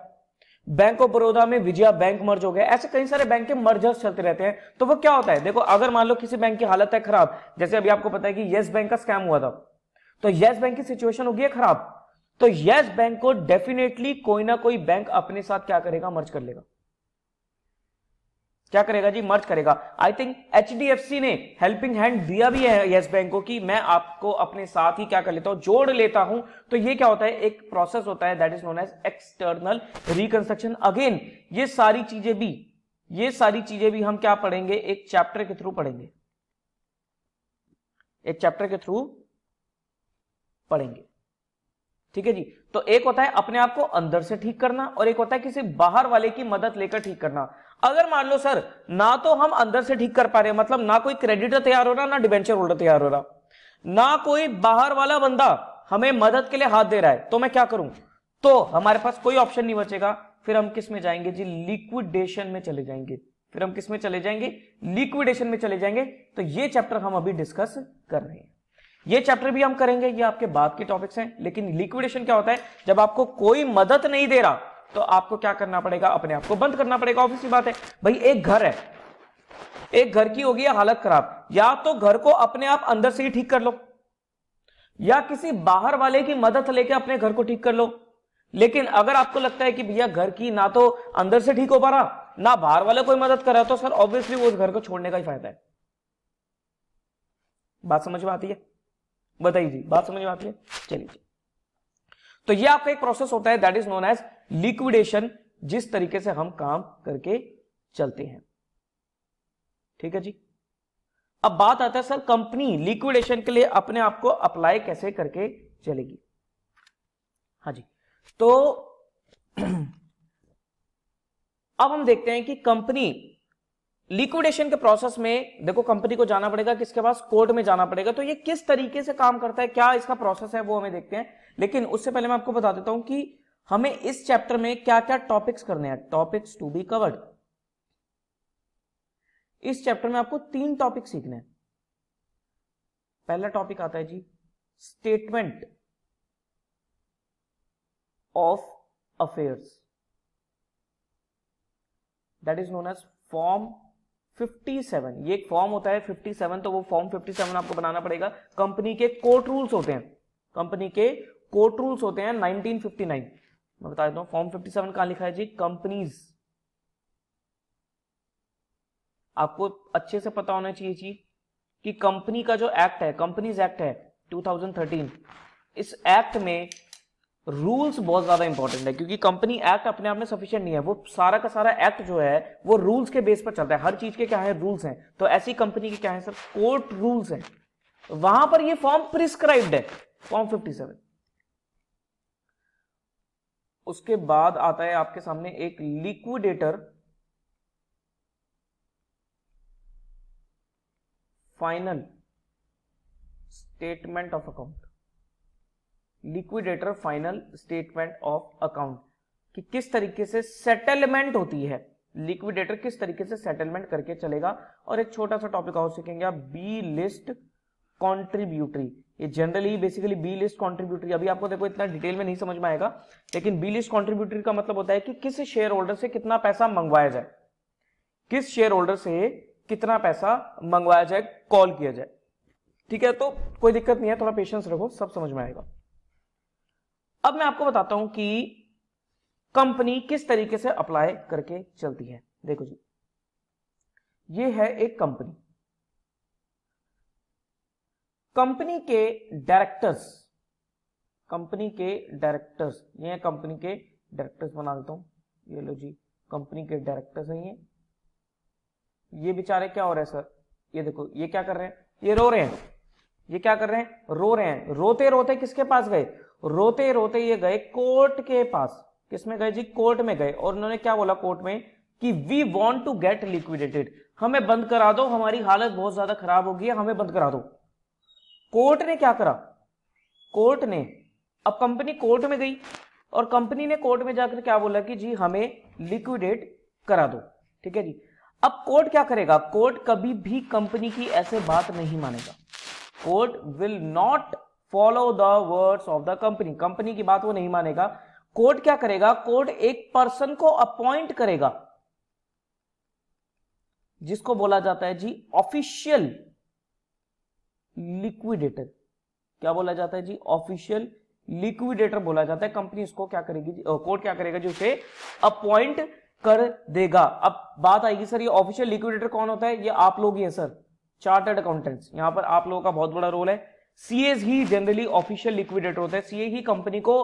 [SPEAKER 1] बैंक ऑफ बड़ौदा में विजया बैंक मर्ज हो गया ऐसे कई सारे बैंक के मर्जर्स चलते रहते हैं तो वो क्या होता है देखो अगर मान लो किसी बैंक की हालत है खराब जैसे अभी आपको पता है कि येस बैंक का स्कैम हुआ था तो येस बैंक की सिचुएशन होगी खराब तो येस बैंक को डेफिनेटली कोई ना कोई बैंक अपने साथ क्या करेगा मर्ज कर लेगा क्या करेगा जी मर्ज करेगा आई थिंक एच ने हेल्पिंग हैंड दिया भी है येस बैंक को कि मैं आपको अपने साथ ही क्या कर लेता हूं जोड़ लेता हूं तो ये क्या होता है एक प्रोसेस होता है that is known as external reconstruction again ये सारी चीजें भी ये सारी चीजें भी हम क्या पढ़ेंगे एक चैप्टर के थ्रू पढ़ेंगे एक चैप्टर के थ्रू पढ़ेंगे ठीक है जी तो एक होता है अपने आप को अंदर से ठीक करना और एक होता है किसी बाहर वाले की मदद लेकर ठीक करना अगर मान लो सर ना तो हम अंदर से ठीक कर पा रहे मतलब ना कोई क्रेडिटर तैयार हो रहा ना डिवेंचर होल्डर तैयार हो रहा ना कोई बाहर वाला बंदा हमें मदद के लिए हाथ दे रहा है तो मैं क्या करूं तो हमारे पास कोई ऑप्शन नहीं बचेगा फिर हम किस में जाएंगे जी लिक्विडेशन में चले जाएंगे फिर हम किस में चले जाएंगे लिक्विडेशन में चले जाएंगे तो ये चैप्टर हम अभी डिस्कस कर रहे हैं ये चैप्टर भी हम करेंगे ये आपके बाद के टॉपिक्स हैं लेकिन लिक्विडेशन क्या होता है जब आपको कोई मदद नहीं दे रहा तो आपको क्या करना पड़ेगा अपने आप को बंद करना पड़ेगा ऑफिस की बात है भाई एक घर है एक घर की होगी हालत खराब या तो घर को अपने आप अंदर से ही ठीक कर लो या किसी बाहर वाले की मदद लेके अपने घर को ठीक कर लो लेकिन अगर आपको लगता है कि भैया घर की ना तो अंदर से ठीक हो पा रहा ना बाहर वाले कोई मदद कर रहा तो सर ऑब्वियसली वो उस घर को छोड़ने का ही फायदा है बात समझ में आती है बताइए जी बात समझ में आती है चलिए तो ये आपका एक प्रोसेस होता है that is known as liquidation जिस तरीके से हम काम करके चलते हैं ठीक है जी अब बात आता है सर कंपनी लिक्विडेशन के लिए अपने आप को अप्लाई कैसे करके चलेगी हाँ जी तो अब हम देखते हैं कि कंपनी लिक्विडेशन के प्रोसेस में देखो कंपनी को जाना पड़ेगा किसके पास कोर्ट में जाना पड़ेगा तो ये किस तरीके से काम करता है क्या इसका प्रोसेस है वो हमें देखते हैं लेकिन उससे पहले मैं आपको बता देता हूं कि हमें इस चैप्टर में क्या क्या टॉपिक्स करने हैं टॉपिक्स टू बी कवर्ड इस चैप्टर में आपको तीन टॉपिक सीखने हैं पहला टॉपिक आता है जी statement of affairs that is known as form 57 ये एक फॉर्म होता है 57 तो वो फॉर्म 57 आपको बनाना पड़ेगा कंपनी के कोर्ट रूल्स होते हैं कंपनी के कोर्ट रूल्स होते हैं 1959 मैं बता देता हूँ फॉर्म 57 कहाँ लिखा है जी कंपनीज आपको अच्छे से पता होना चाहिए जी कि कंपनी का जो एक्ट है कंपनीज एक्ट है 2013 इस एक्ट में रूल्स बहुत ज्यादा इंपॉर्टेंट है क्योंकि कंपनी एक्ट अपने आप में सफिशियंट नहीं है वो सारा का सारा एक्ट जो है वो रूल्स के बेस पर चलता है हर चीज के क्या है रूल्स हैं तो ऐसी कंपनी के क्या है सर कोर्ट रूल्स हैं वहां पर ये फॉर्म प्रिस्क्राइब्ड है फॉर्म 57 उसके बाद आता है आपके सामने एक liquidator final statement of account liquidator final statement of account कि किस तरीके से सेटलमेंट होती है लिक्विडेटर किस तरीके से सेटलमेंट करके चलेगा और एक छोटा सा टॉपिक और सीखेंगे आप बी लिस्ट कॉन्ट्रीब्यूटरी ये generally basically B list contributory अभी आपको देखो इतना डिटेल में नहीं समझ में आएगा लेकिन बी लिस्ट कॉन्ट्रीब्यूटरी का मतलब होता है कि किस शेयर होल्डर से कितना पैसा मंगवाया जाए किस शेयर होल्डर से कितना पैसा मंगवाया जाए कॉल किया जाए ठीक है तो कोई दिक्कत नहीं है थोड़ा पेशेंस रखो सब समझ में आएगा अब मैं आपको बताता हूं कि कंपनी किस तरीके से अप्लाई करके चलती है देखो जी ये है एक कंपनी कंपनी के डायरेक्टर्स कंपनी के डायरेक्टर्स ये कंपनी के डायरेक्टर्स बना देता हूं ये लो जी कंपनी के डायरेक्टर्स हैं ये ये बेचारे क्या हो रहे हैं सर ये देखो ये क्या कर रहे हैं ये रो रहे हैं ये क्या कर रहे हैं रो रहे हैं रोते रोते किसके पास गए रोते रोते ये गए कोर्ट के पास किसमें गए जी कोर्ट में गए और उन्होंने क्या बोला कोर्ट में कि we want to get liquidated हमें बंद करा दो हमारी हालत बहुत ज्यादा खराब होगी हमें बंद करा दो कोर्ट ने क्या करा कोर्ट ने अब कंपनी कोर्ट में गई और कंपनी ने कोर्ट में जाकर क्या बोला कि जी हमें लिक्विडेट करा दो ठीक है जी अब कोर्ट क्या करेगा कोर्ट कभी भी कंपनी की ऐसे बात नहीं मानेगा court will not follow the words of the company company की बात वो नहीं मानेगा कोर्ट क्या करेगा कोर्ट एक पर्सन को अपॉइंट करेगा जिसको बोला जाता है जी ऑफिशियल लिक्विडेटर क्या बोला जाता है जी ऑफिशियल लिक्विडेटर बोला जाता है कंपनी इसको क्या करेगी कोर्ट क्या करेगा जी उसे अपॉइंट कर देगा अब बात आएगी सर ये ऑफिशियल लिक्विडेटर कौन होता है ये आप लोग ही हैं सर चार्टर्ड अकाउंटेंट्स यहां पर आप लोगों का बहुत बड़ा रोल है सीएस ही जनरली ऑफिशियल लिक्विडेटर होता है सीए ही कंपनी को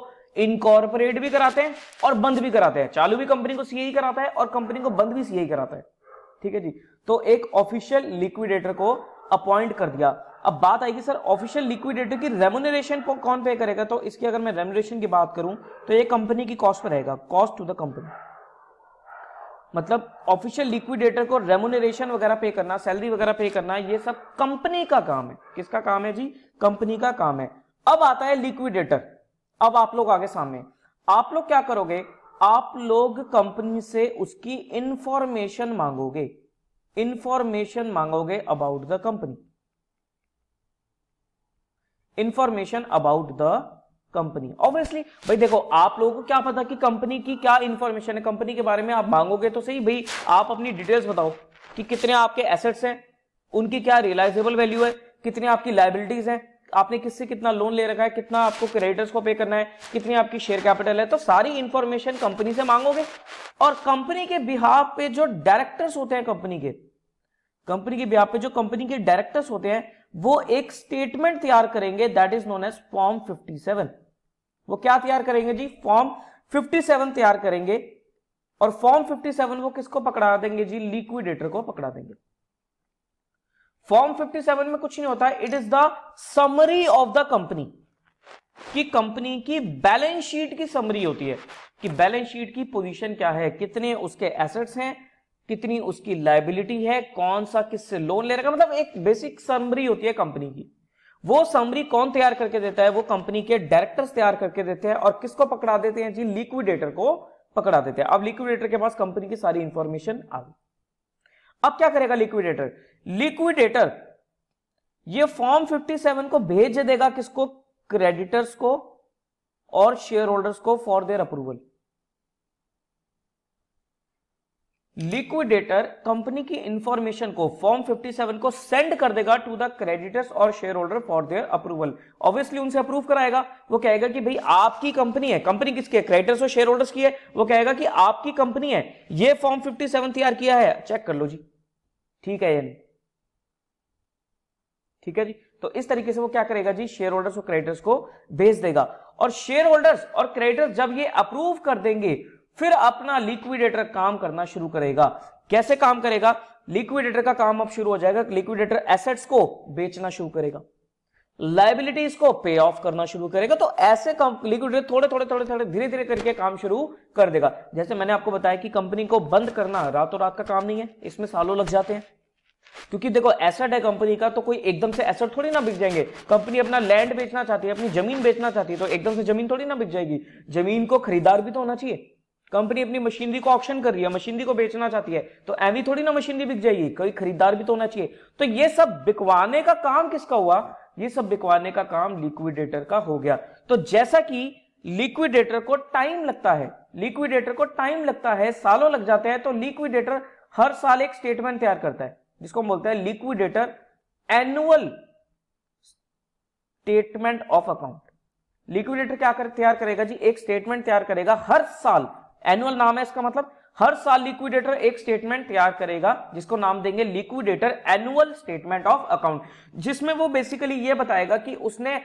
[SPEAKER 1] इनकॉर्पोरेट भी कराते हैं और बंद भी कराते हैं चालू भी कंपनी को सीए ही कराता है और कंपनी को बंद भी सीए ही कराता है ठीक है जी तो एक ऑफिशियल लिक्विडेटर को अपॉइंट कर दिया अब बात आएगी सर ऑफिशियल लिक्विडेटर की रेमोनरेशन को कौन पे करेगा तो इसकी अगर मैं रेमोनरेशन की बात करूं तो ये कंपनी की कॉस्ट पर रहेगा कॉस्ट टू द कंपनी मतलब ऑफिशियल लिक्विडेटर को रेमोनरेशन वगैरह पे करना सैलरी वगैरह पे करना ये सब कंपनी का काम है किसका काम है जी कंपनी का काम है अब आता है लिक्विडेटर अब आप लोग आगे सामने आप लोग क्या करोगे आप लोग कंपनी से उसकी इंफॉर्मेशन मांगोगे इंफॉर्मेशन मांगोगे about the company information about the company obviously भाई देखो आप लोगों को क्या पता कि कंपनी की क्या इंफॉर्मेशन है कंपनी के बारे में आप मांगोगे तो सही भाई आप अपनी डिटेल्स बताओ कि कितने आपके एसेट्स हैं उनकी क्या रियलाइजेबल वैल्यू है कितने आपकी लाइबिलिटीज हैं आपने किससे कितना लोन ले रखा है कितना आपको क्रेडिटर्स को पे करना है कितनी आपकी शेयर कैपिटल है तो सारी इंफॉर्मेशन कंपनी से मांगोगे और कंपनी के बिहाफ पे जो डायरेक्टर्स होते हैं कंपनी के कंपनी के बिहाफ पे जो कंपनी के डायरेक्टर्स होते हैं वो एक स्टेटमेंट तैयार करेंगे that is known as form 57 वो क्या तैयार करेंगे जी फॉर्म 57 तैयार करेंगे और फॉर्म 57 वो किसको पकड़ा देंगे जी लिक्विडेटर को पकड़ा देंगे फॉर्म 57 में कुछ नहीं होता it is the summary of the company कि कंपनी की बैलेंस शीट की समरी होती है कि बैलेंस शीट की पोजीशन क्या है कितने उसके एसेट्स हैं कितनी उसकी लाइबिलिटी है कौन सा किससे लोन ले रखा मतलब एक बेसिक समरी होती है कंपनी की वो समरी कौन तैयार करके देता है वो कंपनी के डायरेक्टर्स तैयार करके देते हैं और किसको पकड़ा देते हैं जी लिक्विडेटर को पकड़ा देते हैं अब लिक्विडेटर के पास कंपनी की सारी इंफॉर्मेशन आ गई अब क्या करेगा लिक्विडेटर लिक्विडेटर ये फॉर्म 57 को भेज देगा किसको क्रेडिटर्स को और शेयर होल्डर्स को for their approval liquidator company की इंफॉर्मेशन को फॉर्म 57 को सेंड कर देगा टू द क्रेडिटर्स और share holder for their approval obviously उनसे अप्रूव कराएगा वो कहेगा कि भाई आपकी कंपनी है कंपनी किसकी है क्रेडिटर्स और शेयर होल्डर्स की है वो कहेगा कि आपकी कंपनी है ये फॉर्म 57 तैयार किया है चेक कर लो जी ठीक है यानी ठीक है जी तो इस तरीके से वो क्या करेगा जी शेयर होल्डर्स और क्रेडिटर्स को भेज देगा और शेयर होल्डर्स और क्रेडिटर्स जब ये अप्रूव कर देंगे फिर अपना लिक्विडेटर काम करना शुरू करेगा कैसे काम करेगा लिक्विडेटर का काम अब शुरू हो जाएगा लिक्विडेटर एसेट्स को बेचना शुरू करेगा लाइबिलिटीज को पे ऑफ करना शुरू करेगा तो ऐसे लिक्विडेटर थोड़े थोड़े थोड़े थोड़े धीरे धीरे करके काम शुरू कर देगा जैसे मैंने आपको बताया कि कंपनी को बंद करना रातों रात का काम नहीं है इसमें सालों लग जाते हैं क्योंकि देखो एसेट है कंपनी का तो कोई एकदम से एसेट थोड़ी ना बिक जाएंगे कंपनी अपना लैंड बेचना चाहती है अपनी जमीन बेचना चाहती है तो एकदम से जमीन थोड़ी ना बिक जाएगी जमीन को खरीदार भी तो होना चाहिए कंपनी अपनी मशीनरी को ऑप्शन कर रही है मशीनरी को बेचना चाहती है तो ऐवी थोड़ी ना मशीनरी बिक जाएगी कोई खरीदार भी तो होना चाहिए तो ये सब बिकवाने का काम किसका हुआ ये सब बिकवाने का काम लिक्विडेटर का हो गया तो जैसा कि लिक्विडेटर को टाइम लगता है लिक्विडेटर को टाइम लगता है सालों लग जाते हैं तो लिक्विडेटर हर साल एक स्टेटमेंट तैयार करता है जिसको हम बोलते हैं liquidator annual statement of account liquidator क्या कर तैयार करेगा जी एक स्टेटमेंट तैयार करेगा हर साल एनुअल नाम है इसका मतलब हर साल लिक्विडेटर एक स्टेटमेंट तैयार करेगा जिसको नाम देंगे liquidator annual statement of account जिसमें वो बेसिकली ये बताएगा कि उसने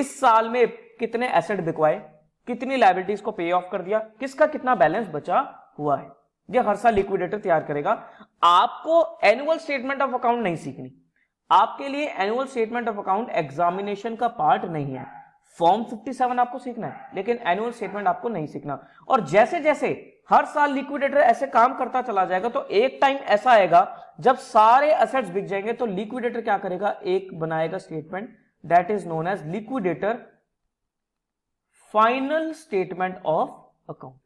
[SPEAKER 1] इस साल में कितने एसेट बिकवाए कितनी लाइबिलिटीज को पे ऑफ कर दिया किसका कितना बैलेंस बचा हुआ है ये हर साल लिक्विडेटर तैयार करेगा आपको एनुअल स्टेटमेंट ऑफ अकाउंट नहीं सीखनी आपके लिए annual statement of account examination का पार्ट नहीं है फॉर्म 57 आपको सीखना है लेकिन एनुअल स्टेटमेंट आपको नहीं सीखना और जैसे जैसे हर साल लिक्विडेटर ऐसे काम करता चला जाएगा तो एक टाइम ऐसा आएगा जब सारे असेट्स बिक जाएंगे तो लिक्विडेटर क्या करेगा एक बनाएगा statement that is known as liquidator final statement of account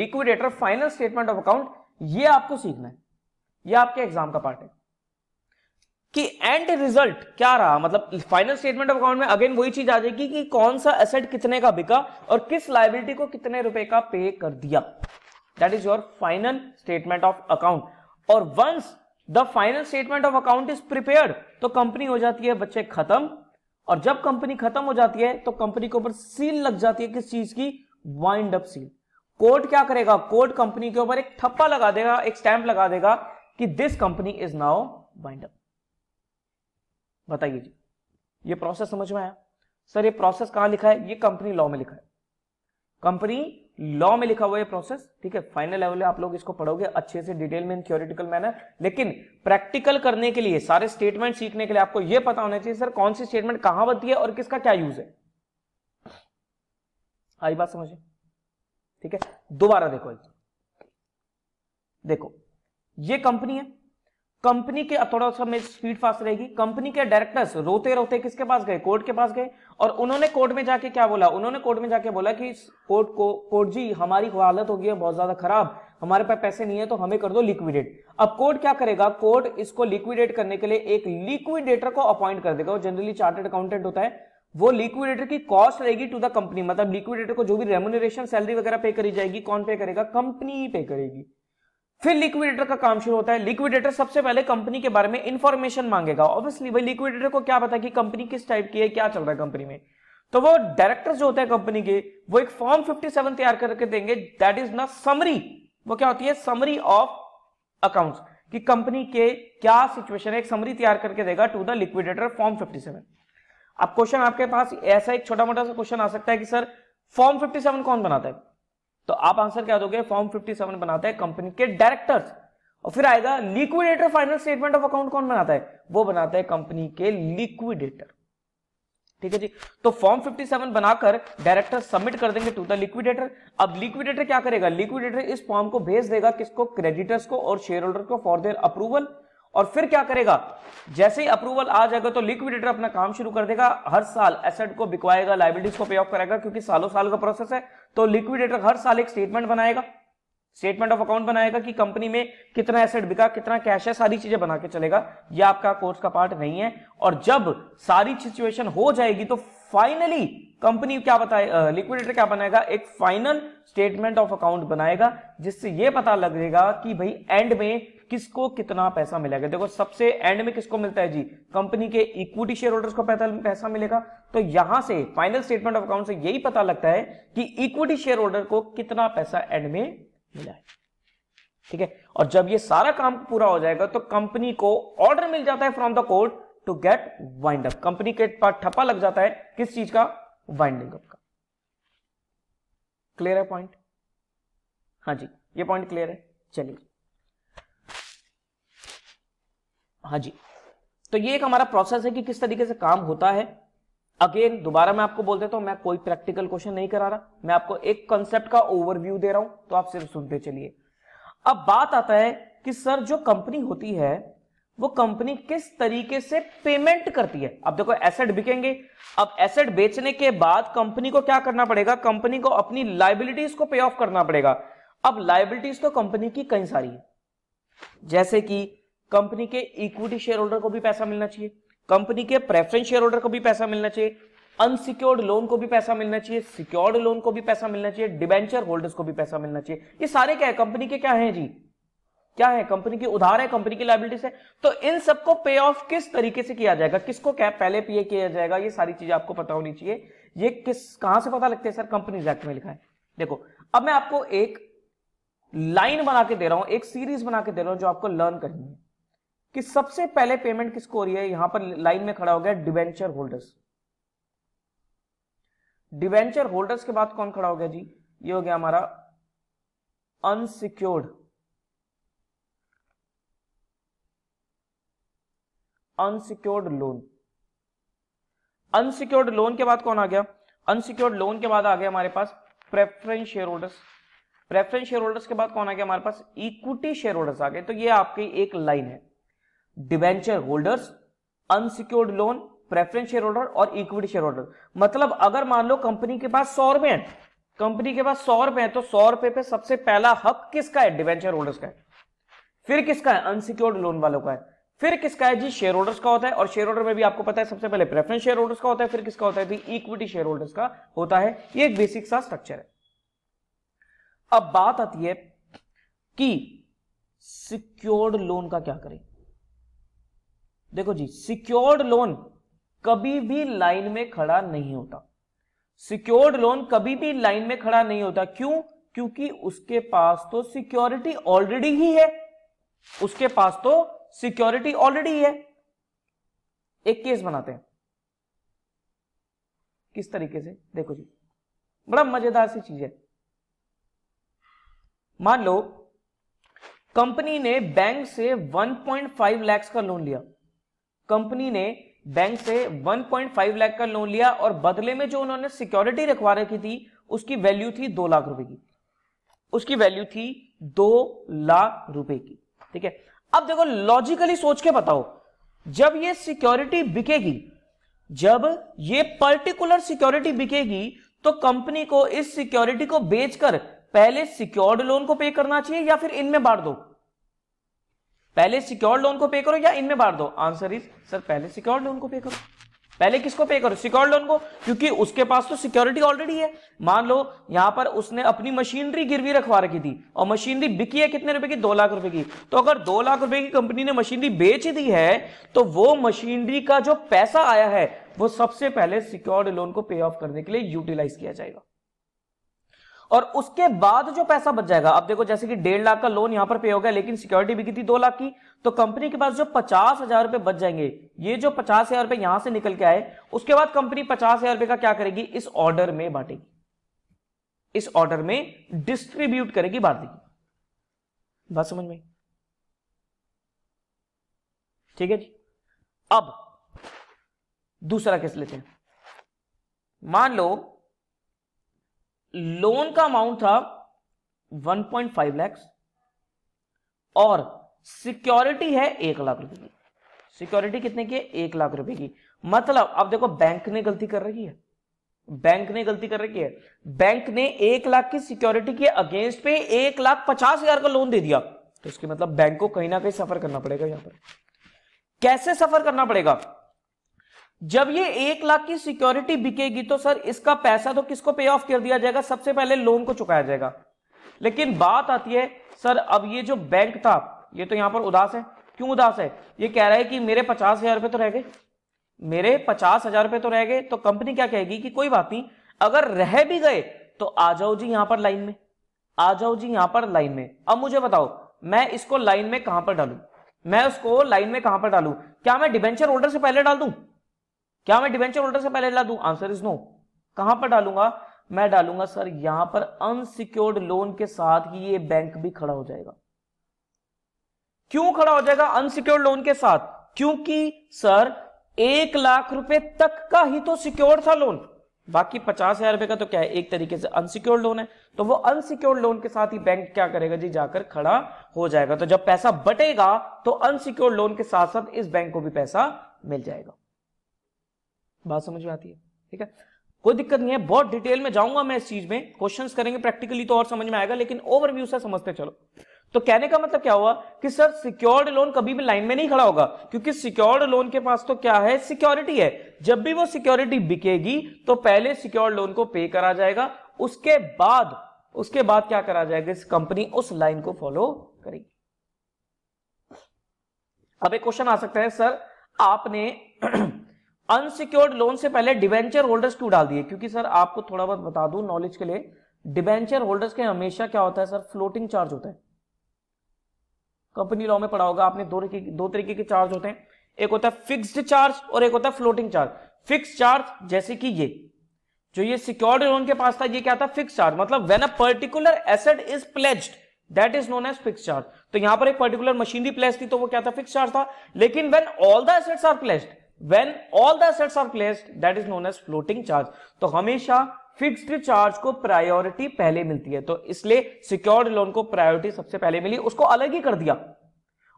[SPEAKER 1] liquidator final statement of account ये आपको सीखना है ये आपके एग्जाम का पार्ट है कि एंड रिजल्ट क्या रहा मतलब फाइनल स्टेटमेंट ऑफ अकाउंट में अगेन वही चीज आ जाएगी कि कौन सा एसेट कितने का बिका और किस लाइबिलिटी को कितने रुपए का पे कर दिया that is your final statement of account और once the final statement of account is prepare तो कंपनी हो जाती है बच्चे खत्म और जब कंपनी खत्म हो जाती है तो कंपनी के ऊपर सील लग जाती है किस चीज की वाइंड अप सील कोर्ट क्या करेगा कोर्ट कंपनी के ऊपर एक ठप्पा लगा देगा एक स्टैंप लगा देगा कि this company is now wind up बताइए जी ये प्रोसेस समझ में आया सर ये प्रोसेस कहां लिखा है ये कंपनी लॉ में लिखा है कंपनी लॉ में लिखा हुआ ये प्रोसेस ठीक है फाइनल लेवल आप लोग इसको पढ़ोगे अच्छे से डिटेल में थियोरिटिकल मैनर लेकिन प्रैक्टिकल करने के लिए सारे स्टेटमेंट सीखने के लिए आपको यह पता होना चाहिए सर कौन सी स्टेटमेंट कहां बनती है और किसका क्या यूज है आई बात समझिए ठीक है दोबारा देखो एक देखो ये कंपनी है कंपनी के थोड़ा सा में स्पीड फास्ट रहेगी कंपनी के डायरेक्टर्स रोते रोते किसके पास गए कोर्ट के पास गए और उन्होंने कोर्ट में जाके क्या बोला उन्होंने कोर्ट में जाके बोला कि कोर्ट को कोर्ट जी हमारी हालत हो गई है बहुत ज्यादा खराब हमारे पास पैसे नहीं है तो हमें कर दो लिक्विडेट अब कोर्ट क्या करेगा कोर्ट इसको लिक्विडेट करने के लिए एक लिक्विडेटर को अपॉइंट कर देगा वो जनरली चार्टेड अकाउंटेंट होता है वो लिक्विडेटर की कॉस्ट रहेगी टू द कंपनी मतलब लिक्विडेटर को जो भी रेमुनरेशन सैलरी वगैरह पे करी जाएगी कौन पे करेगा कंपनी ही पे करेगी फिर लिक्विडेटर का काम शुरू होता है लिक्विडेटर सबसे पहले कंपनी के बारे में इंफॉर्मेशन मांगेगा ऑब्वियसली भाई लिक्विडेटर को क्या पता कि कंपनी किस टाइप की है क्या चल रहा है कंपनी में तो वो डायरेक्टर जो होता है कंपनी के वो एक फॉर्म 57 तैयार करके देंगे दैट इज ना समरी वो क्या होती है समरी ऑफ अकाउंट्स कि कंपनी के क्या सिचुएशन है एक समरी तैयार करके देगा टू द लिक्विडेटर फॉर्म 57 अब क्वेश्चन आपके पास ऐसा एक छोटा मोटा सा क्वेश्चन आ सकता है कि सर फॉर्म 57 कौन बनाता है तो आप आंसर क्या दोगे फॉर्म 57 बनाता है कंपनी के डायरेक्टर्स और फिर आएगा liquidator final statement of account कौन बनाता है वो बनाता है कंपनी के लिक्विडेटर ठीक है जी तो फॉर्म 57 बनाकर डायरेक्टर सबमिट कर देंगे टू द लिक्विडेटर अब लिक्विडेटर क्या करेगा लिक्विडेटर इस फॉर्म को भेज देगा किसको क्रेडिटर्स को और शेयर होल्डर को फॉर देयर अप्रूवल और फिर क्या करेगा जैसे ही अप्रूवल आ जाएगा तो लिक्विडेटर अपना काम शुरू कर देगा हर साल एसेट को बिकवाएगा लाइबिलिटीज को पे ऑफ करेगा क्योंकि सालों साल का प्रोसेस है तो लिक्विडेटर हर साल एक स्टेटमेंट बनाएगा स्टेटमेंट ऑफ अकाउंट बनाएगा कि कंपनी में कितना एसेट बिका कितना कैश है सारी चीजें बना के चलेगा ये आपका कोर्स का पार्ट नहीं है और जब सारी सिचुएशन हो जाएगी तो फाइनली कंपनी क्या बताए लिक्विडेटर क्या बनाएगा एक फाइनल स्टेटमेंट ऑफ अकाउंट बनाएगा जिससे यह पता लगेगा कि भाई एंड में किसको कितना पैसा मिलेगा देखो सबसे एंड में किसको मिलता है जी कंपनी के इक्विटी शेयर होल्डर्स को पैसा मिलेगा तो यहां से फाइनल स्टेटमेंट ऑफ अकाउंट से यही पता लगता है कि इक्विटी शेयर होल्डर को कितना पैसा एंड में मिला है ठीक है और जब ये सारा काम पूरा हो जाएगा तो कंपनी को ऑर्डर मिल जाता है from the court to get wind up company के पास ठप्पा लग जाता है किस चीज का वाइंडिंग अप का क्लियर है पॉइंट हाँ जी ये पॉइंट क्लियर है चलिए हाँ जी तो ये एक हमारा प्रोसेस है कि किस तरीके से काम होता है अगेन दोबारा मैं आपको बोल देता हूं मैं कोई प्रैक्टिकल क्वेश्चन नहीं करा रहा मैं आपको एक कॉन्सेप्ट का ओवरव्यू दे रहा हूं तो आप सिर्फ सुनते चलिए अब बात आता है कि सर जो कंपनी होती है वो कंपनी किस तरीके से पेमेंट करती है अब देखो एसेट बिकेंगे अब एसेट बेचने के बाद कंपनी को क्या करना पड़ेगा कंपनी को अपनी लाइबिलिटीज को पे ऑफ करना पड़ेगा अब लाइबिलिटीज तो कंपनी की कई सारी है जैसे कि कंपनी के इक्विटी शेयर होल्डर को भी पैसा मिलना चाहिए कंपनी के प्रेफरेंस शेयर होल्डर को भी पैसा मिलना चाहिए अनसिक्योर्ड लोन को भी पैसा मिलना चाहिए सिक्योर्ड लोन को भी पैसा मिलना चाहिए डिबेंचर होल्डर्स को भी पैसा मिलना चाहिए ये सारे क्या है कंपनी के क्या है जी क्या है कंपनी की उधार है कंपनी की लाइबिलिटीज है तो इन सबको पे ऑफ किस तरीके से किया जाएगा किसको क्या पहले पे किया जाएगा ये सारी चीजें आपको पता होनी चाहिए ये किस कहां से पता लगते हैं सर कंपनी एक्ट में लिखा है देखो अब मैं आपको एक लाइन बना के दे रहा हूं एक सीरीज बना के दे रहा हूं जो आपको लर्न करनी है कि सबसे पहले पेमेंट किसको हो रही है यहां पर लाइन में खड़ा हो गया डिवेंचर होल्डर्स डिवेंचर होल्डर्स के बाद कौन खड़ा हो गया जी ये हो गया हमारा unsecured unsecured loan unsecured loan के बाद कौन आ गया अनसिक्योर्ड लोन के बाद आ गया हमारे पास preference share holders preference share holders के बाद कौन आ गया हमारे पास इक्विटी शेयर होल्डर्स आ गए तो ये आपकी एक लाइन है debenture holders unsecured loan preference share holder और इक्विटी शेयर होल्डर मतलब अगर मान लो कंपनी के पास सौ रुपए कंपनी के पास सौ रुपए तो सौ रुपए पे सबसे पहला हक किसका है डिवेंचर होल्डर्स का है फिर किसका है अनसिक्योर्ड लोन वालों का है फिर किसका है जी शेयर होल्डर्स का होता है और शेयर होल्डर में भी आपको पता है सबसे पहले प्रेफरेंस शेयर होल्डर्स का होता है फिर किसका होता है इक्विटी शेयर होल्डर्स का होता है ये एक बेसिक सा स्ट्रक्चर है अब बात आती है कि सिक्योर्ड लोन का क्या करें देखो जी सिक्योर्ड लोन कभी भी लाइन में खड़ा नहीं होता सिक्योर्ड लोन कभी भी लाइन में खड़ा नहीं होता क्यों क्योंकि उसके पास तो सिक्योरिटी ऑलरेडी ही है उसके पास तो सिक्योरिटी ऑलरेडी है एक केस बनाते हैं किस तरीके से देखो जी बड़ा मजेदार सी चीज है मान लो कंपनी ने बैंक से 1.5 लाख का लोन लिया कंपनी ने बैंक से 1.5 लाख का लोन लिया और बदले में जो उन्होंने सिक्योरिटी रखवा रखी थी उसकी वैल्यू थी दो लाख रुपए की उसकी वैल्यू थी दो लाख रुपए की ठीक है अब देखो लॉजिकली सोच के बताओ जब ये सिक्योरिटी बिकेगी जब ये पर्टिकुलर सिक्योरिटी बिकेगी तो कंपनी को इस सिक्योरिटी को बेचकर पहले सिक्योर्ड लोन को पे करना चाहिए या फिर इनमें बांट दो पहले सिक्योर लोन को पे करो या इनमें बांट दो आंसर इज सर पहले सिक्योर लोन को पे करो पहले किसको पे करो सिक्योर लोन को क्योंकि उसके पास तो सिक्योरिटी ऑलरेडी है मान लो यहां पर उसने अपनी मशीनरी गिरवी रखवा रखी थी और मशीनरी बिकी है कितने रुपए की दो लाख रुपए की तो अगर दो लाख रुपए की कंपनी ने मशीनरी बेच दी है तो वो मशीनरी का जो पैसा आया है वो सबसे पहले सिक्योर्ड लोन को पे ऑफ करने के लिए यूटिलाइज किया जाएगा और उसके बाद जो पैसा बच जाएगा अब देखो जैसे कि डेढ़ लाख का लोन यहां पर पे हो गया लेकिन सिक्योरिटी बिकी थी दो लाख की तो कंपनी के पास जो पचास हजार रुपए बच जाएंगे ये जो पचास हजार रुपए यहां से निकल के आए उसके बाद कंपनी पचास हजार रुपए का क्या करेगी इस ऑर्डर में बांटेगी इस ऑर्डर में डिस्ट्रीब्यूट करेगी बांट देगी बात समझ में ठीक है जी अब दूसरा केस लेते हैं मान लो लोन का अमाउंट था 1.5 लैक्स और सिक्योरिटी है एक लाख रुपए की सिक्योरिटी कितने की है एक लाख रुपए की मतलब अब देखो बैंक ने गलती कर रही है बैंक ने गलती कर रखी है बैंक ने एक लाख की सिक्योरिटी के अगेंस्ट पे एक लाख पचास हजार का लोन दे दिया तो इसके मतलब बैंक को कहीं ना कहीं सफर करना पड़ेगा यहां पर कैसे सफर करना पड़ेगा जब ये एक लाख की सिक्योरिटी बिकेगी तो सर इसका पैसा तो किसको पे ऑफ कर दिया जाएगा सबसे पहले लोन को चुकाया जाएगा लेकिन बात आती है सर अब ये जो बैंक था ये तो यहां पर उदास है क्यों उदास है ये कह रहा है कि मेरे पचास हजार रुपए तो रह गए मेरे पचास हजार रुपए तो रह गए तो कंपनी क्या कहेगी कि कोई बात नहीं अगर रह भी गए तो आ जाओ जी यहां पर लाइन में आ जाओ जी यहां पर लाइन में अब मुझे बताओ मैं इसको लाइन में कहां पर डालू मैं उसको लाइन में कहां पर डालू क्या मैं डिबेंचर होल्डर से पहले डाल दू क्या मैं डिवेंचर होल्डर से पहले ला दू आंसर इज नो कहां पर डालूंगा मैं डालूंगा सर यहां पर अनसिक्योर्ड लोन के साथ ही ये बैंक भी खड़ा हो जाएगा क्यों खड़ा हो जाएगा अनसिक्योर्ड लोन के साथ क्योंकि सर एक लाख रुपए तक का ही तो सिक्योर्ड था लोन बाकी पचास हजार रुपए का तो क्या है एक तरीके से अनसिक्योर्ड लोन है तो वो अनसिक्योर्ड लोन के साथ ही बैंक क्या करेगा जी जाकर खड़ा हो जाएगा तो जब पैसा बटेगा तो अनसिक्योर्ड लोन के साथ साथ इस बैंक को भी पैसा मिल जाएगा बात समझ में आती है ठीक है कोई दिक्कत नहीं है बहुत डिटेल में जाऊंगा मैं इस चीज में क्वेश्चंस करेंगे प्रैक्टिकली तो और समझ में आएगा लेकिन ओवरव्यू से समझते चलो तो कहने का मतलब क्या हुआ कि सर सिक्योर्ड लोन कभी भी लाइन में नहीं खड़ा होगा क्योंकि सिक्योर्ड लोन के पास तो क्या है सिक्योरिटी है जब भी वो सिक्योरिटी बिकेगी तो पहले सिक्योर्ड लोन को पे करा जाएगा उसके बाद उसके बाद क्या करा जाएगा इस कंपनी उस लाइन को फॉलो करेगी अब एक क्वेश्चन आ सकता है सर आपने अनसिक्योर्ड लोन से पहले डिवेंचर होल्डर्स क्यों डाल दिए क्योंकि सर आपको थोड़ा बहुत बता दू नॉलेज के लिए डिवेंचर होल्डर्स के हमेशा क्या होता है सर फ्लोटिंग चार्ज होता है कंपनी लॉ में पढ़ा होगा आपने दो दो तरीके के चार्ज होते हैं एक होता है फिक्स्ड चार्ज और एक होता है फ्लोटिंग चार्ज फिक्स चार्ज जैसे कि ये जो ये सिक्योर्ड लोन के पास था ये क्या था फिक्स चार्ज मतलब when a particular asset is pledged that is known as fix charge तो यहां पर एक पर्टिकुलर मशीनरी प्लेस थी तो वो क्या था फिक्स चार्ज था लेकिन when all the assets are placed when all the sets are placed that is known as floating charge तो हमेशा फिक्स्ड चार्ज को प्रायोरिटी पहले मिलती है तो इसलिए सिक्योर्ड लोन को प्रायोरिटी सबसे पहले मिली उसको अलग ही कर दिया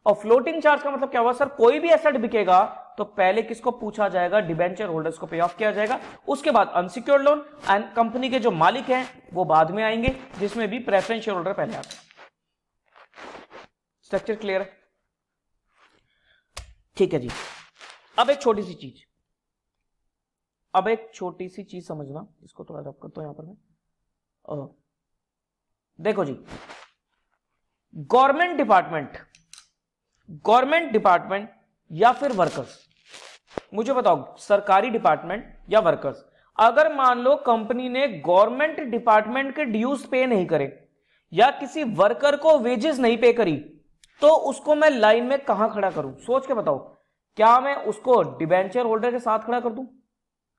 [SPEAKER 1] और फ्लोटिंग चार्ज का मतलब क्या हुआ सर कोई भी एसेट बिकेगा तो पहले किसको पूछा जाएगा डिबेंचर होल्डर्स को पे ऑफ किया जाएगा उसके बाद अनसिक्योर्ड लोन एंड कंपनी के जो मालिक हैं वो बाद में आएंगे जिसमें भी प्रेफरेंस शेयर होल्डर पहले आते स्ट्रक्चर क्लियर है ठीक है जी अब एक छोटी सी चीज अब एक छोटी सी चीज समझना इसको थोड़ा रब करता हूं यहां पर मैं देखो जी गवर्नमेंट डिपार्टमेंट गवर्नमेंट डिपार्टमेंट या फिर वर्कर्स मुझे बताओ सरकारी डिपार्टमेंट या वर्कर्स अगर मान लो कंपनी ने गवर्नमेंट डिपार्टमेंट के ड्यूज पे नहीं करे या किसी वर्कर को वेजेस नहीं पे करी तो उसको मैं लाइन में कहां खड़ा करूं सोच के बताओ क्या मैं उसको डिबेंचर होल्डर के साथ खड़ा कर दूं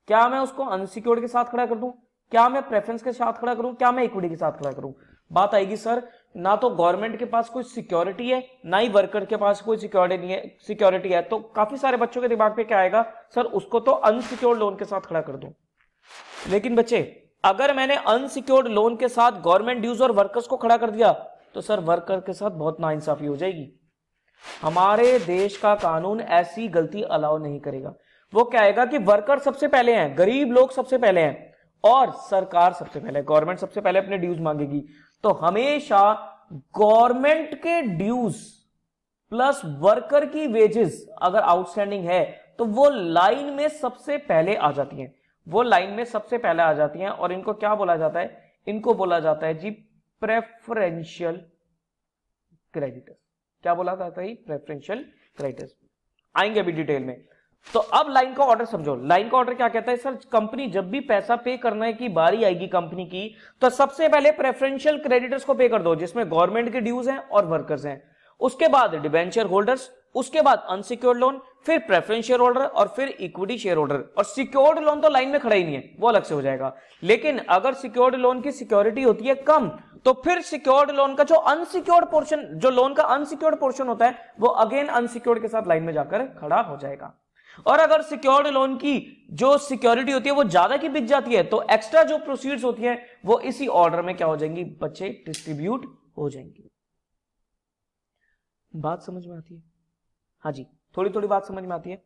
[SPEAKER 1] क्या मैं उसको अनसिक्योर्ड के साथ खड़ा कर दूं क्या मैं प्रेफरेंस के साथ खड़ा करूं क्या मैं इक्विटी के साथ खड़ा करूं बात आएगी सर ना तो गवर्नमेंट के पास कोई सिक्योरिटी है ना ही वर्कर के पास कोई सिक्योरिटी नहीं है सिक्योरिटी है तो काफी सारे बच्चों के दिमाग पे क्या आएगा सर उसको तो अनसिक्योर्ड लोन के साथ खड़ा कर दो लेकिन बच्चे अगर मैंने अनसिक्योर्ड लोन के साथ गवर्नमेंट ड्यूज और वर्कर्स को खड़ा कर दिया तो सर वर्कर के साथ बहुत नाइंसाफी हो जाएगी हमारे देश का कानून ऐसी गलती अलाउ नहीं करेगा वो क्या आएगा कि वर्कर सबसे पहले हैं गरीब लोग सबसे पहले हैं और सरकार सबसे पहले गवर्नमेंट सबसे पहले अपने ड्यूज मांगेगी तो हमेशा गवर्नमेंट के ड्यूज प्लस वर्कर की वेजेस अगर आउटस्टैंडिंग है तो वो लाइन में सबसे पहले आ जाती हैं वो लाइन में सबसे पहले आ जाती हैं और इनको क्या बोला जाता है इनको बोला जाता है जी प्रेफरेंशियल क्रेडिटर्स क्या बोला था सही प्रेफरेंशियल क्राइटेस आएंगे अभी डिटेल में तो अब लाइन का ऑर्डर समझो लाइन का ऑर्डर क्या कहता है सर कंपनी जब भी पैसा पे करना है कि बारी आएगी कंपनी की तो सबसे पहले प्रेफरेंशियल क्रेडिटर्स को पे कर दो जिसमें गवर्नमेंट के ड्यूज हैं और वर्कर्स हैं उसके बाद डिबेंचर होल्डर्स उसके बाद अनसिक्योर्ड लोन फिर प्रेफरेंस शेयर होल्डर और फिर इक्विटी शेयर होल्डर और सिक्योर्ड लोन तो लाइन में खड़ा ही नहीं है वो अलग से हो जाएगा लेकिन अगर सिक्योर्ड लोन की सिक्योरिटी होती है कम तो फिर सिक्योर्ड लोन का जो अनसिक्योर्ड पोर्शन जो लोन का अनसिक्योर्ड पोर्शन होता है वो अगेन अनसिक्योर्ड के साथ लाइन में जाकर खड़ा हो जाएगा और अगर सिक्योर्ड लोन की जो सिक्योरिटी होती है वो ज्यादा की बिक जाती है तो एक्स्ट्रा जो प्रोसीड्स होती है वो इसी ऑर्डर में क्या हो जाएंगी बच्चे डिस्ट्रीब्यूट हो जाएंगे बात समझ में आती है हाँ जी थोड़ी थोड़ी बात समझ में आती है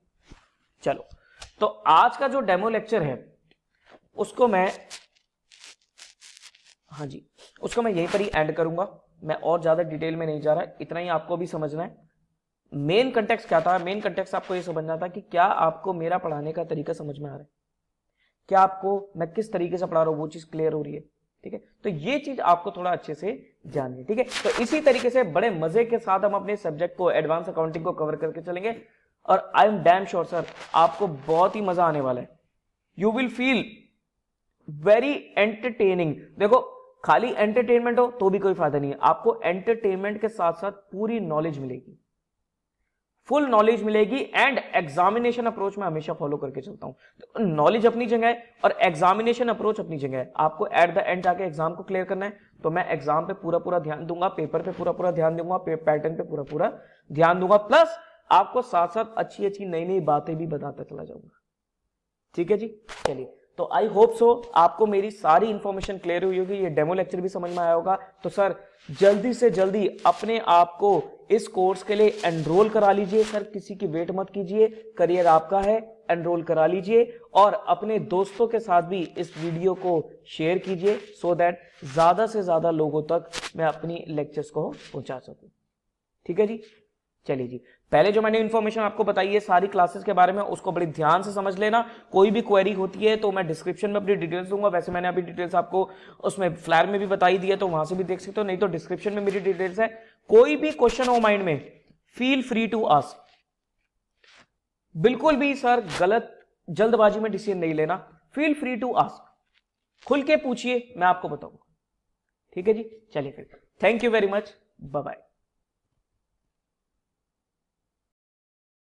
[SPEAKER 1] चलो तो आज का जो डेमो लेक्चर है उसको मैं हाँ जी उसको मैं यहीं पर ही एंड करूंगा मैं और ज्यादा डिटेल में नहीं जा रहा इतना ही आपको भी समझना है मेन कंटेक्ट क्या था मेन कंटेक्ट आपको ये समझना था कि क्या आपको मेरा पढ़ाने का तरीका समझ में आ रहा है क्या आपको मैं किस तरीके से पढ़ा रहा हूं वो चीज क्लियर हो रही है ठीक है तो ये चीज आपको थोड़ा अच्छे से जानिए ठीक है तो इसी तरीके से बड़े मजे के साथ हम अपने सब्जेक्ट को एडवांस अकाउंटिंग को कवर करके चलेंगे और I am damn sure sir आपको बहुत ही मजा आने वाला है you will feel very entertaining देखो खाली एंटरटेनमेंट हो तो भी कोई फायदा नहीं है आपको एंटरटेनमेंट के साथ साथ पूरी नॉलेज मिलेगी फुल नॉलेज मिलेगी एंड एग्जामिनेशन अप्रोच में हमेशा फॉलो करके चलता हूं तो नॉलेज अपनी जगह है और एग्जामिनेशन अप्रोच अपनी जगह है आपको एट द एंड जाके एग्जाम को क्लियर करना है तो मैं एग्जाम पे पूरा पूरा ध्यान दूंगा पेपर पे पूरा पूरा ध्यान दूंगा पैटर्न पे पूरा पूरा ध्यान दूंगा प्लस आपको साथ साथ अच्छी अच्छी नई नई बातें भी बताता चला जाऊंगा ठीक है जी चलिए तो आई होप सो आपको मेरी सारी इंफॉर्मेशन क्लियर हुई होगी ये डेमो लेक्चर भी समझ में आया होगा तो सर जल्दी से जल्दी अपने आप को इस कोर्स के लिए एनरोल करा लीजिए सर किसी की वेट मत कीजिए करियर आपका है एनरोल करा लीजिए और अपने दोस्तों के साथ भी इस वीडियो को शेयर कीजिए सो दैट ज़्यादा से ज़्यादा लोगों तक मैं अपनी लेक्चर्स को पहुंचा सकूं ठीक है जी चलिए जी पहले जो मैंने इन्फॉर्मेशन आपको बताई है सारी क्लासेस के बारे में उसको बड़ी ध्यान से समझ लेना कोई भी क्वेरी होती है तो मैं डिस्क्रिप्शन में अपनी डिटेल्स दूंगा वैसे मैंने अभी डिटेल्स आपको उसमें फ्लैर में भी बताई दी है तो वहां से भी देख सकते हो नहीं तो डिस्क्रिप्शन में मेरी डिटेल्स है कोई भी क्वेश्चन हो माइंड में फील फ्री टू आस बिल्कुल भी सर गलत जल्दबाजी में डिसीजन नहीं लेना फील फ्री टू आस खुल के पूछिए मैं आपको बताऊंगा ठीक है जी चलिए फिर thank you very much bye bye